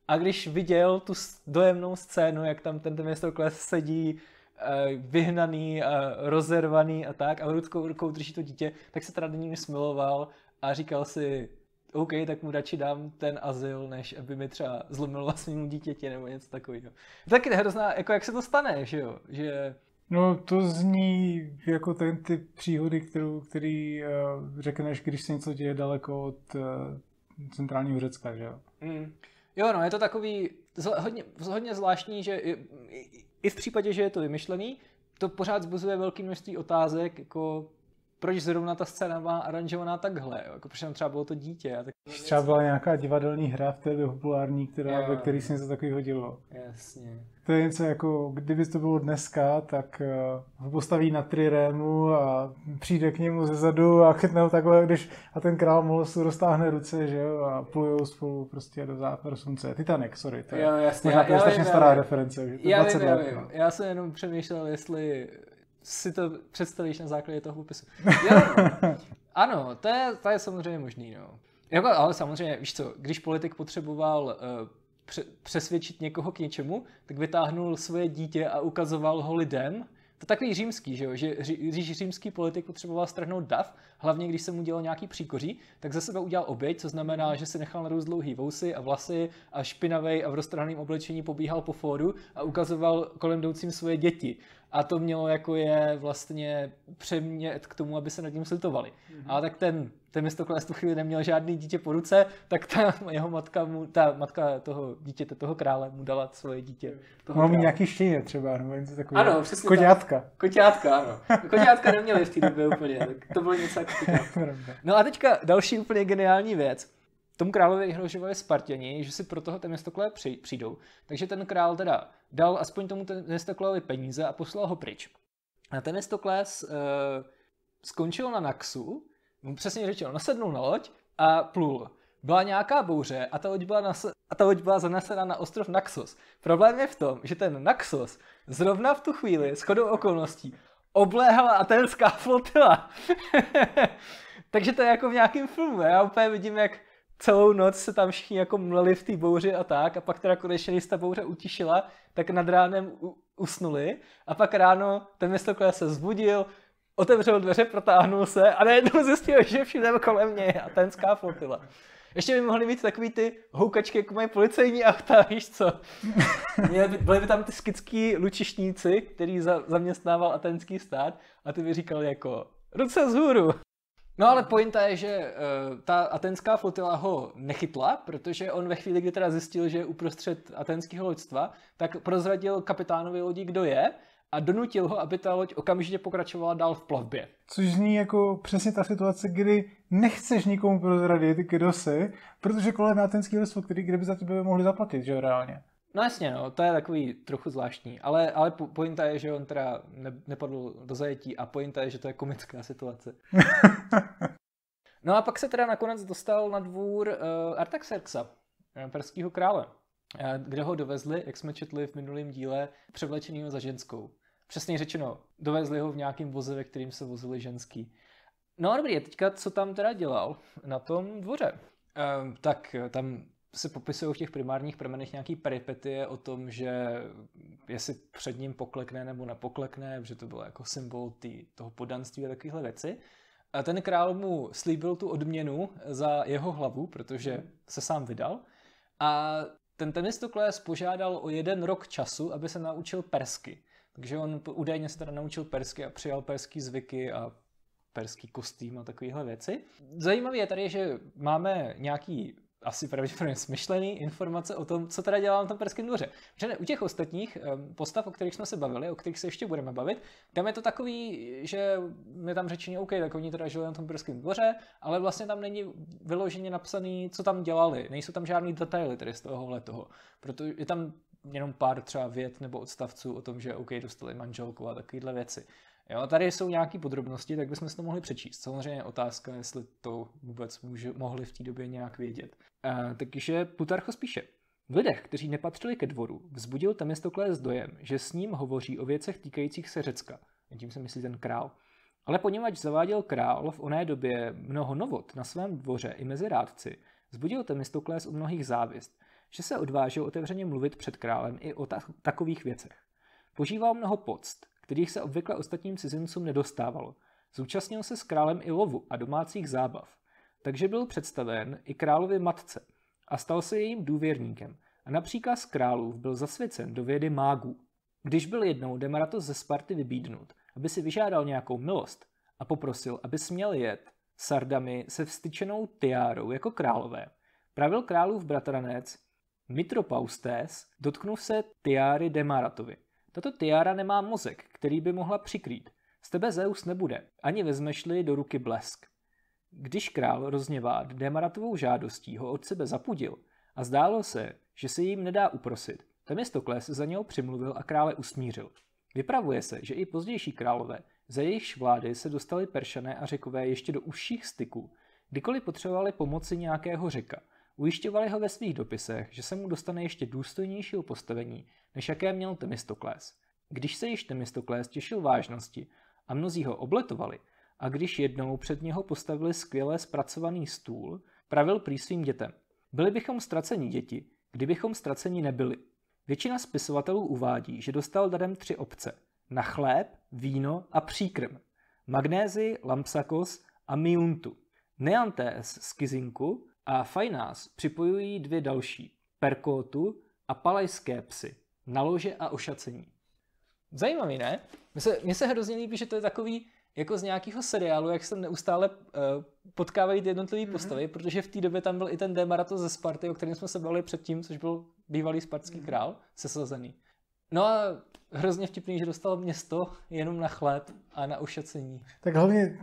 A když viděl tu dojemnou scénu, jak tam ten temistokle sedí eh, vyhnaný, rozervaný a tak a rukou, rukou drží to dítě, tak se teda ním smiloval a říkal si, OK, tak mu radši dám ten azyl, než aby mi třeba zlomil vlastnímu dítěti nebo něco takového. Taky hrozná, jako jak se to stane, že jo? Že No to zní jako ten typ příhody, kterou, který uh, řekneš, když se něco děje daleko od uh, centrálního Řecka, že jo? Mm. Jo, no je to takový zl- hodně, hodně zvláštní, že i, i, i v případě, že je to vymyšlený, to pořád zbuzuje velké množství otázek, jako proč zrovna ta scéna má aranžovaná takhle, jo? jako protože tam třeba bylo to dítě. A tak... Třeba byla nějaká divadelní hra v té době populární, která, jo. ve který se něco takového hodilo. Jasně. To je něco jako, kdyby to bylo dneska, tak eh, ho postaví na trirému a přijde k němu ze zadu a chytne ho takhle, když a ten král Molosu roztáhne ruce, že jo, a plujou spolu prostě do západu slunce. Titanic, sorry, to je jo, jasně, možná já, já, strašně stará já, reference, že to já 20 vím, let. Já, vím. No. já jsem jenom přemýšlel, jestli si to představíš na základě toho popisu. Jo, ano, to je, to je samozřejmě možný, no. Jako, ale samozřejmě, víš co, když politik potřeboval uh, přesvědčit někoho k něčemu, tak vytáhnul svoje dítě a ukazoval ho lidem. To takový římský, že jo? Že, když římský politik potřeboval strhnout dav, hlavně když se mu dělal nějaký příkoří, tak ze sebe udělal oběť, co znamená, že si nechal narůst dlouhý vousy a vlasy a špinavej a v roztrhaném oblečení pobíhal po fóru a ukazoval kolem jdoucím svoje děti. A to mělo jako je vlastně přemět k tomu, aby se nad ním slitovali. Mm-hmm. A tak ten Themistokles tu chvíli neměl žádný dítě po ruce, tak ta jeho matka, mu, ta matka toho dítěte, toho krále, mu dala svoje dítě. Toho Mám krále. nějaký štěně třeba, nebo něco takového. Ano, přesně Koťátka. Tak. Koťátka, ano. Koťátka neměli v té době úplně, tak to bylo něco jako No a teďka další úplně geniální věc tomu královi vyhrožovali Spartěni, že si pro toho Temistokle přijdou. Takže ten král teda dal aspoň tomu Temistokleovi peníze a poslal ho pryč. A Temistokles uh, eh, skončil na Naxu, mu přesně řečeno, nasednul na loď a plul. Byla nějaká bouře a ta loď byla, nas- a ta loď byla zanesena na ostrov Naxos. Problém je v tom, že ten Naxos zrovna v tu chvíli, shodou okolností, obléhala aténská flotila. Takže to je jako v nějakém filmu. Já úplně vidím, jak celou noc se tam všichni jako mleli v té bouři a tak a pak teda konečně, když ta bouře utišila, tak nad ránem u, usnuli a pak ráno ten městokle se zbudil, otevřel dveře, protáhnul se a najednou zjistil, že všude kolem něj a ten flotila. Ještě by mohly být takový ty houkačky, jako mají policejní auta, víš co? Byly by tam ty skický lučišníci, který za, zaměstnával atenský stát a ty by říkali jako ruce z hůru. No ale pointa je, že uh, ta atenská flotila ho nechytla, protože on ve chvíli, kdy teda zjistil, že je uprostřed atenského loďstva, tak prozradil kapitánovi lodi, kdo je a donutil ho, aby ta loď okamžitě pokračovala dál v plavbě. Což zní jako přesně ta situace, kdy nechceš nikomu prozradit, kdo jsi, protože kolem atenský loďstvo, který kdyby za tebe mohli zaplatit, že reálně. No jasně, no, to je takový trochu zvláštní, ale, ale pointa je, že on teda ne, nepadl do zajetí a pointa je, že to je komická situace. no a pak se teda nakonec dostal na dvůr uh, Artaxerxa, eh, perského krále, eh, kde ho dovezli, jak jsme četli v minulém díle, převlečenýho za ženskou. Přesně řečeno, dovezli ho v nějakém voze, ve kterým se vozili ženský. No a dobrý, teďka co tam teda dělal na tom dvoře? Um, tak tam se popisují v těch primárních pramenech nějaký peripetie o tom, že jestli před ním poklekne nebo nepoklekne, že to bylo jako symbol tý, toho podanství a takovéhle věci. A ten král mu slíbil tu odměnu za jeho hlavu, protože mhm. se sám vydal. A ten Temistokles požádal o jeden rok času, aby se naučil persky. Takže on údajně se teda naučil persky a přijal perský zvyky a perský kostým a takovéhle věci. Zajímavé je tady, že máme nějaký asi pravděpodobně smyšlený informace o tom, co teda dělá na tom perském dvoře. Že ne, u těch ostatních postav, o kterých jsme se bavili, o kterých se ještě budeme bavit, tam je to takový, že je tam řečení, OK, tak oni teda žili na tom perském dvoře, ale vlastně tam není vyloženě napsaný, co tam dělali. Nejsou tam žádný detaily tedy z tohohle toho. Proto je tam jenom pár třeba vět nebo odstavců o tom, že OK, dostali manželku a takovéhle věci. Jo, tady jsou nějaké podrobnosti, tak bychom si to mohli přečíst. Samozřejmě otázka, jestli to vůbec může, mohli v té době nějak vědět. E, takže Putarcho spíše v lidech, kteří nepatřili ke dvoru, vzbudil Temistokles dojem, že s ním hovoří o věcech týkajících se Řecka. A tím se myslí ten král. Ale poněvadž zaváděl král v oné době mnoho novot na svém dvoře i mezi rádci, vzbudil Temistokles u mnohých závist, že se odvážil otevřeně mluvit před králem i o ta- takových věcech. Požíval mnoho poct, kterých se obvykle ostatním cizincům nedostávalo. Zúčastnil se s králem i lovu a domácích zábav, takže byl představen i královi matce a stal se jejím důvěrníkem a například z králův byl zasvěcen do vědy mágů. Když byl jednou Demaratos ze Sparty vybídnut, aby si vyžádal nějakou milost a poprosil, aby směl jet sardami se vstyčenou tiárou jako králové, pravil králův bratranec Mitropaustes dotknul se tiáry Demaratovi. Tato tiára nemá mozek, který by mohla přikrýt. Z tebe Zeus nebude, ani vezmeš-li do ruky blesk. Když král rozněvá Demaratovou žádostí ho od sebe zapudil a zdálo se, že se jim nedá uprosit, Temistokles za něho přimluvil a krále usmířil. Vypravuje se, že i pozdější králové, za jejichž vlády se dostali Peršané a Řekové ještě do užších styků, kdykoliv potřebovali pomoci nějakého řeka, ujišťovali ho ve svých dopisech, že se mu dostane ještě důstojnějšího postavení, než jaké měl Temistokles. Když se již Temistokles těšil vážnosti a mnozí ho obletovali, a když jednou před něho postavili skvěle zpracovaný stůl, pravil prý svým dětem. Byli bychom ztraceni děti, kdybychom ztraceni nebyli. Většina spisovatelů uvádí, že dostal darem tři obce. Na chléb, víno a příkrm. Magnézi, lampsakos a miuntu. Neantés z Kizinku a Fajnás připojují dvě další. Perkótu a palajské psy. nalože a ošacení. Zajímavý, ne? Mně se, se hrozně líbí, že to je takový jako z nějakého seriálu, jak se neustále uh, potkávají ty jednotlivé mm-hmm. postavy, protože v té době tam byl i ten Demarato ze Sparty, o kterém jsme se bavili předtím, což byl bývalý spartský mm-hmm. král, sesazený. No a hrozně vtipný, že dostal město jenom na chléb a na ušacení. Tak hlavně,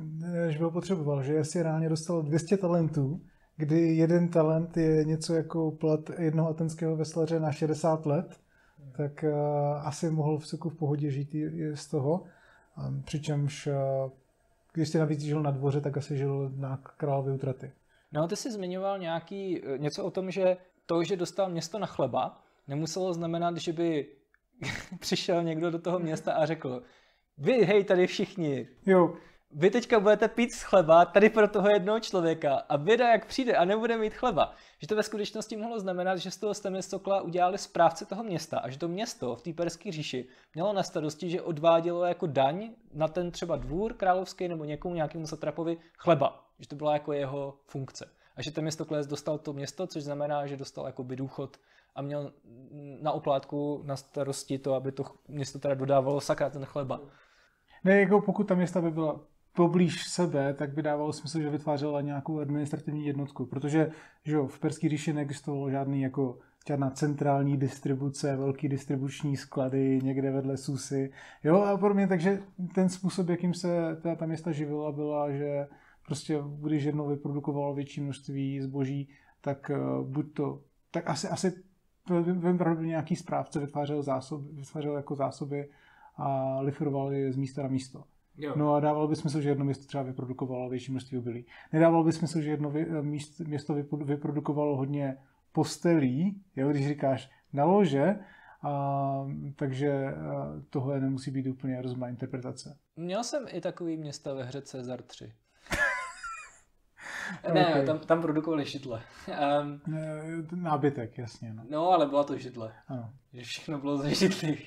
eh, že byl potřeboval, že asi reálně dostal 200 talentů, kdy jeden talent je něco jako plat jednoho atenského veslaře na 60 let, tak eh, asi mohl v celku v pohodě žít i z toho. Přičemž, eh, když jste navíc žil na dvoře, tak asi žil na králové utraty. No, ty jsi zmiňoval nějaký, eh, něco o tom, že to, že dostal město na chleba, nemuselo znamenat, že by přišel někdo do toho města a řekl, vy, hej, tady všichni. Jo, vy teďka budete pít z chleba tady pro toho jednoho člověka a věda jak přijde a nebude mít chleba. Že to ve skutečnosti mohlo znamenat, že z toho Sokla udělali správce toho města a že to město v té perské říši mělo na starosti, že odvádělo jako daň na ten třeba dvůr královský nebo někomu nějakému satrapovi chleba. Že to byla jako jeho funkce. A že ten Mistokles dostal to město, což znamená, že dostal jako by důchod a měl na oplátku na starosti to, aby to město teda dodávalo sakra ten chleba. Ne, jako pokud ta města by byla poblíž sebe, tak by dávalo smysl, že vytvářela nějakou administrativní jednotku, protože že jo, v Perský říši neexistovalo žádný jako žádná centrální distribuce, velký distribuční sklady někde vedle susy, jo a mě takže ten způsob, jakým se teda ta města živila, byla, že prostě když jednou vyprodukovalo větší množství zboží, tak eh, buď to, tak asi, asi vím pravdu, nějaký správce vytvářel, zásob, vytvářel jako zásoby a liferoval je z místa na místo. Jo. No a dával by smysl, že jedno město třeba vyprodukovalo větší množství obilí. Nedával by smysl, že jedno eh, město vyprodukovalo hodně postelí, jo, když říkáš na lože, a, takže eh, tohle nemusí být úplně rozumná interpretace. Měl jsem i takový města ve hře Cezar 3. ne, okay. tam, tam produkovali šitle. Um, ehm, Nábytek, jasně. No. no, ale byla to židle. Ano. všechno bylo ze židlí.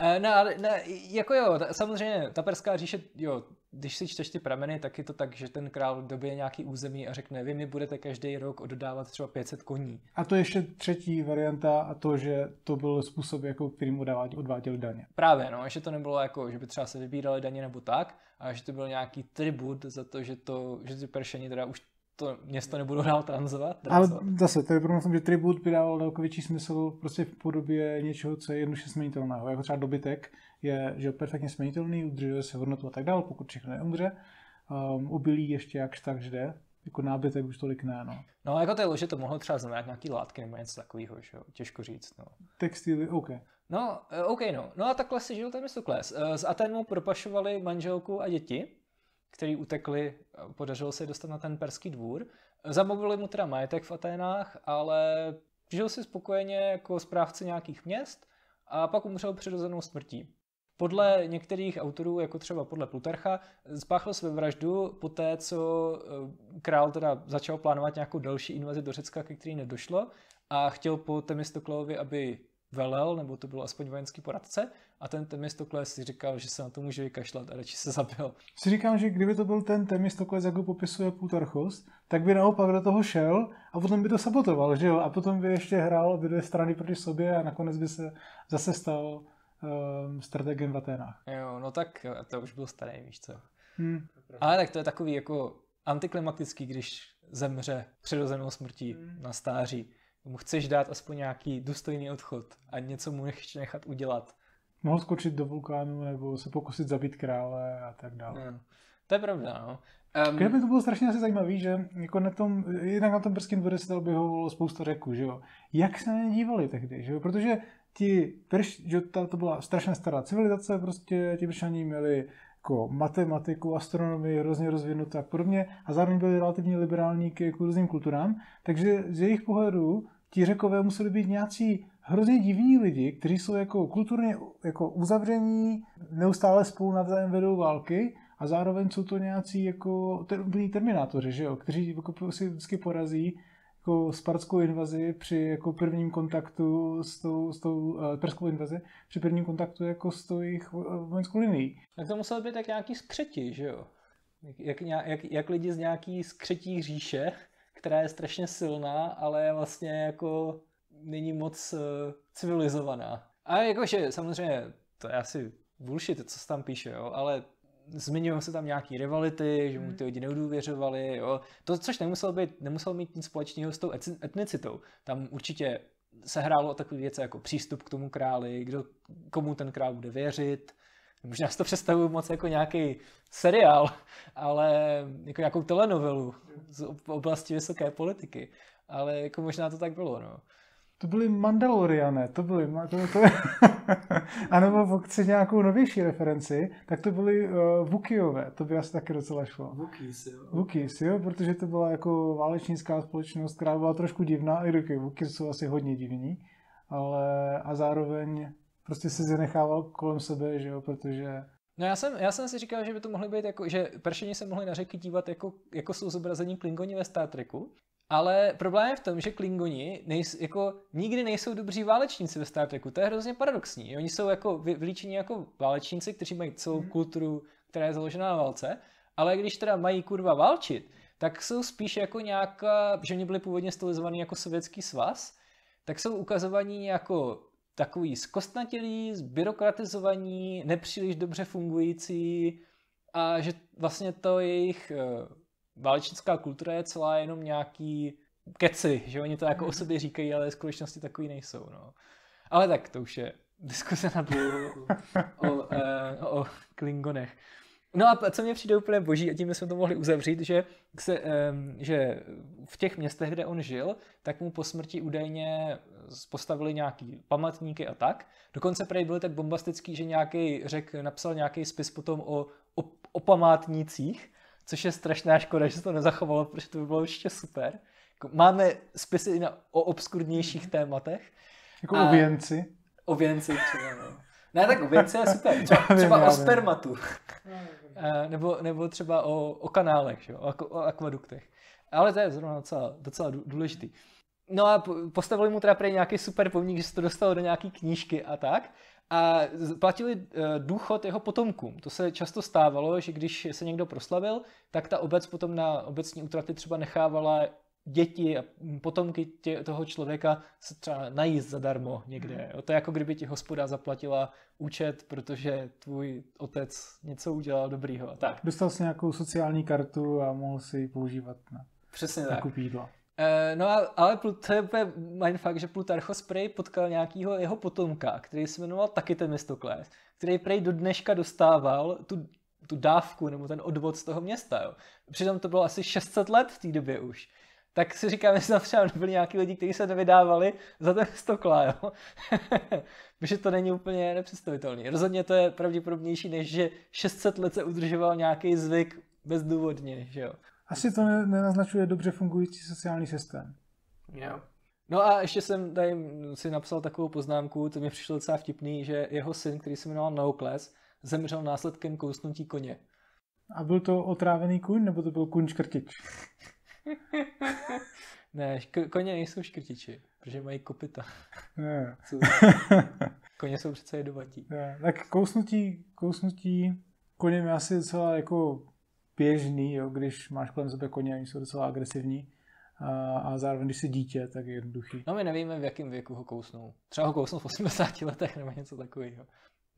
Eh, no, ale, ne, no, jako jo, ta, samozřejmě, ta perská říše, jo, když si čteš ty prameny, tak je to tak, že ten král dobije nějaký území a řekne, vy mi budete každý rok dodávat třeba 500 koní. A to ještě třetí varianta a to, že to byl způsob, jako kterým odváděl daně. Právě, no, že to nebylo jako, že by třeba se vybírali daně nebo tak, a že to byl nějaký tribut za to, že, to, že ty peršení teda už to město nebudou dál tranzovat. Ale zase, to je pro že tribut by dal daleko větší smysl prostě v podobě něčeho, co je jednoduše směnitelného. Jako třeba dobytek je že perfektně směnitelný, udržuje se hodnotu a tak dále, pokud všechno neumře. Um, obilí ještě jakž tak jde, jako nábytek už tolik ne, no. No jako je lože to mohlo třeba znamenat nějaký látky nebo něco takového, že jo? těžko říct, no. Textily, OK. No, eh, OK, no. No a takhle si žil ten Sukles. Eh, z Atenu propašovali manželku a děti který utekli, eh, podařilo se dostat na ten perský dvůr. Zamovili mu teda majetek v Aténách, ale žil si spokojeně jako správce nějakých měst a pak umřel přirozenou smrtí. Podle některých autorů, jako třeba podle Plutarcha, spáchal své po té, co eh, král teda začal plánovat nějakou další invazi do Řecka, ke který nedošlo a chtěl po Temistoklovi, aby velel, nebo to byl aspoň vojenský poradce, a ten Temistokles si říkal, že se na to může vykašlat a radši se zabil. Si říkám, že kdyby to byl ten Temistokles, jak ho popisuje Plutarchos, tak by naopak do toho šel a potom by to sabotoval, že jo? A potom by ještě hrál obě dvě strany proti sobě a nakonec by se zase stal um, strategem v Aténách. Jo, no tak to už byl starý, víš co. Hmm. Ale tak to je takový jako antiklimatický, když zemře přirozenou smrtí hmm. na stáří mu chceš dát aspoň nějaký důstojný odchod a něco mu ještě nechat udělat. Mohl skočit do vulkánu nebo se pokusit zabít krále a tak dále. No, to je pravda, no. Um, Kdyby to bylo strašně asi zajímavý, že jako na tom, jednak na tom dvore se to objevovalo spousta řeků, že jo. Jak se na ně dívali tehdy, že jo? Protože ti prš, že ta, to byla strašně stará civilizace, prostě ti pršaní měli jako matematiku, astronomii hrozně rozvinutou a podobně a zároveň byli relativně liberální k, k různým kulturám, takže z jejich pohledu ti řekové museli být nějací hrozně divní lidi, kteří jsou jako kulturně jako uzavření, neustále spolu navzájem vedou války a zároveň jsou to nějací jako ter, terminátoři, že jo, kteří jako si vždycky porazí jako spartskou invazi při jako prvním kontaktu s tou, s tou uh, perskou invazi, při prvním kontaktu jako s tou jejich eh, vojenskou linií. Tak to muselo být tak nějaký skřeti, že jo? Jak, jak, jak, jak lidi z nějaký skřetí říše která je strašně silná, ale vlastně jako není moc eh, civilizovaná. A jakože samozřejmě to je asi bullshit, co se tam píše, jo, ale zmiňují se tam nějaký rivality, že mu hmm. ty lidi neudůvěřovali, jo. To, což nemuselo, být, nemuselo mít nic společného s tou etnicitou. Tam určitě se hrálo o takové věci jako přístup k tomu králi, kdo, komu ten král bude věřit, Možná si to představuju moc jako nějaký seriál, ale jako nějakou telenovelu z oblasti vysoké politiky. Ale jako možná to tak bylo, no. To byly Mandaloriané, to byly, to, to, a nebo pokud chci nějakou novější referenci, tak to byly uh, Vukiové, to by asi taky docela šlo. Vukis, jo. Vukis, jo, protože to byla jako válečnická společnost, která byla trošku divná, i roky Vukis jsou asi hodně divní, ale a zároveň prostě si zanechával kolem sebe, že jo, protože... No já jsem, já jsem si říkal, že by to mohly být jako, že pršení se mohli na řeky dívat jako, jako jsou zobrazení Klingoni ve Star Treku, ale problém je v tom, že Klingoni nejs, jako, nikdy nejsou dobří válečníci ve Star Treku. To je hrozně paradoxní. Oni jsou jako vylíčení jako válečníci, kteří mají celou hmm kulturu, která je založena na válce, ale když teda mají kurva válčit, tak jsou spíš jako nějaká, že oni byli původně stylizovaní jako sovětský svaz, tak jsou ukazovaní jako takový zkostnatělý, zbyrokratizovaní, nepříliš dobře fungující a že vlastně to jejich eh, válečnická kultura je celá jenom nějaký keci, že oni to jako o mhm. sobě říkají, ale v skutečnosti takový nejsou. No. Ale tak, to už je diskuse na dlouho o, o, eh, o, o Klingonech. No a co mě přijde úplně boží, a tím jsme to mohli uzavřít, že, se, že v těch městech, kde on žil, tak mu po smrti údajně postavili nějaký pamatníky a tak. Dokonce prej byl tak bombastický, že nějaký řek napsal nějaký spis potom o, o, o památnících, což je strašná škoda, že se to nezachovalo, protože to by bylo ještě super. Jako máme spisy na, o obskurnějších mhm. tématech. Jako a, o věnci. O věnci, třeba, no. Ne, tak o vejce je super. Třeba, třeba o spermatu. Eh, nebo, nebo třeba o, o kanálech, že? O, o akvaduktech. Ale to je zrovna docela, docela důležitý. No a postavili mu teda prý nějaký super pomník, že se to dostalo do nějaký knížky a tak. A platili eh, důchod jeho potomkům. To se často stávalo, že když se někdo proslavil, tak ta obec potom na obecní útraty třeba nechávala děti a potomky tě, toho člověka se třeba najíst zadarmo někde. Mhm. Jo? To je jako kdyby ti hospoda zaplatila účet, protože tvůj otec něco udělal dobrýho. Tak. Dostal jsi nějakou sociální kartu a mohl si ji používat na, Přesně tak. kup jídla. E, no a, ale to je úplně mindfuck, že Plutarchos Prej potkal nějakého jeho potomka, který se jmenoval taky ten Mistokles, který Prej do dneška dostával tu tu dávku nebo ten odvod z toho města. Jo. Přitom to bylo asi 600 let v té době už tak si říkám, jestli tam třeba byli nějaký lidi, kteří se nevydávali za ten stokla, jo. Protože to není úplně nepředstavitelné. Rozhodně to je pravděpodobnější, než že 600 let se udržoval nějaký zvyk bezdůvodně, že jo. Asi to nenaznačuje dobře fungující sociální systém. Jo. No a ještě jsem tady si napsal takovou poznámku, co mi přišlo docela vtipný, že jeho syn, který se jmenoval Naukles, zemřel následkem kousnutí koně. A byl to otrávený kuň, nebo to byl kuň škrtič? ne, koně nejsou škrtiči, protože mají kopita. Ne. koně jsou přece jedovatí. Ne, tak kousnutí, kousnutí koně je asi docela jako běžný, jo, když máš kolem sebe koně, oni jsou docela agresivní. A, a zároveň, když jsi dítě, tak je jednoduchý. No my nevíme, v jakém věku ho kousnou. Třeba ho kousnou v 80 letech nebo něco takového.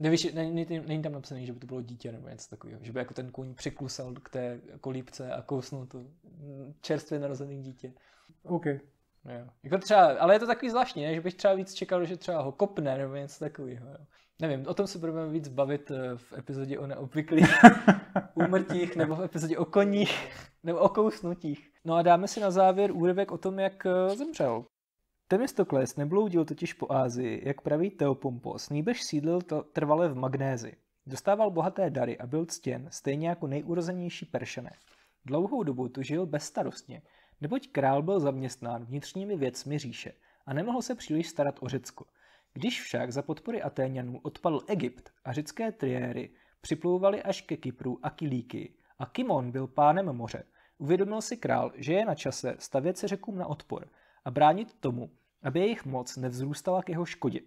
Nevíš, není, není tam napsané, že by to bylo dítě nebo něco takového, že by jako ten kůň přiklusal k té kolípce a kousnul to čerstvě narozené dítě. OK. jo. Jako třeba, ale je to takový zvláštní, že bych třeba víc čekal, že třeba ho kopne nebo něco takového. Jo. Nevím, o tom se budeme víc bavit eh, v epizodě o neobvyklých úmrtích nebo v epizodě o koních nebo o kousnutích. No a dáme si na závěr úryvek o tom, jak eh, zemřel. Temistokles nebloudil totiž po Ázii, jak pravý Teopompos, nýbrž sídlil trvale v Magnézi. Dostával bohaté dary a byl ctěn, stejně jako nejurozenější peršané. Dlouhou dobu tu žil bezstarostně, neboť král byl zaměstnán vnitřními věcmi říše a nemohl se příliš starat o Řecko. Když však za podpory Atéňanů odpadl Egypt a řecké triéry připlouvaly až ke Kypru a Kilíky a Kimon byl pánem moře, uvědomil si král, že je na čase stavět se řekům na odpor a bránit tomu, aby jejich moc nevzrůstala k jeho škodě.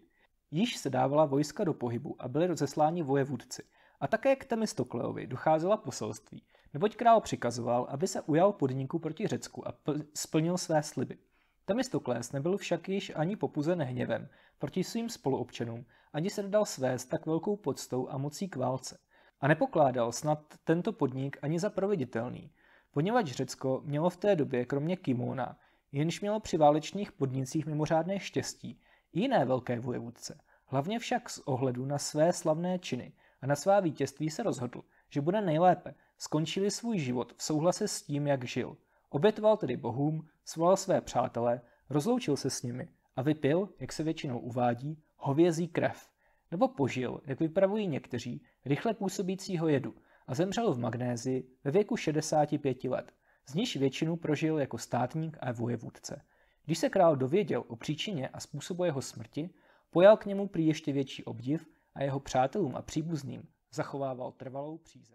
Již se dávala vojska do pohybu a byly rozesláni vojevůdci. A také k Temistokleovi docházela poselství, neboť král přikazoval, aby se ujal podniku proti Řecku a pl- splnil své sliby. Temistokles nebyl však již ani popuzen hněvem proti svým spoluobčanům, ani se nedal svést tak velkou poctou a mocí k válce. A nepokládal snad tento podnik ani za proveditelný, poněvadž Řecko mělo v té době kromě Kimona jenž mělo při válečných podnicích mimořádné štěstí, jiné velké vojevůdce, hlavně však z ohledu na své slavné činy a na svá vítězství se rozhodl, že bude nejlépe, skončili svůj život v souhlase s tím, jak žil. Obětoval tedy bohům, svolal své přátelé, rozloučil se s nimi a vypil, jak se většinou uvádí, hovězí krev. Nebo požil, jak vypravují někteří, rychle působícího jedu a zemřel v magnézi ve věku 65 let z níž většinu prožil jako státník a vojevůdce. Když se král dověděl o příčině a způsobu jeho smrti, pojal k němu prý ještě větší obdiv a jeho přátelům a příbuzným zachovával trvalou přízeň.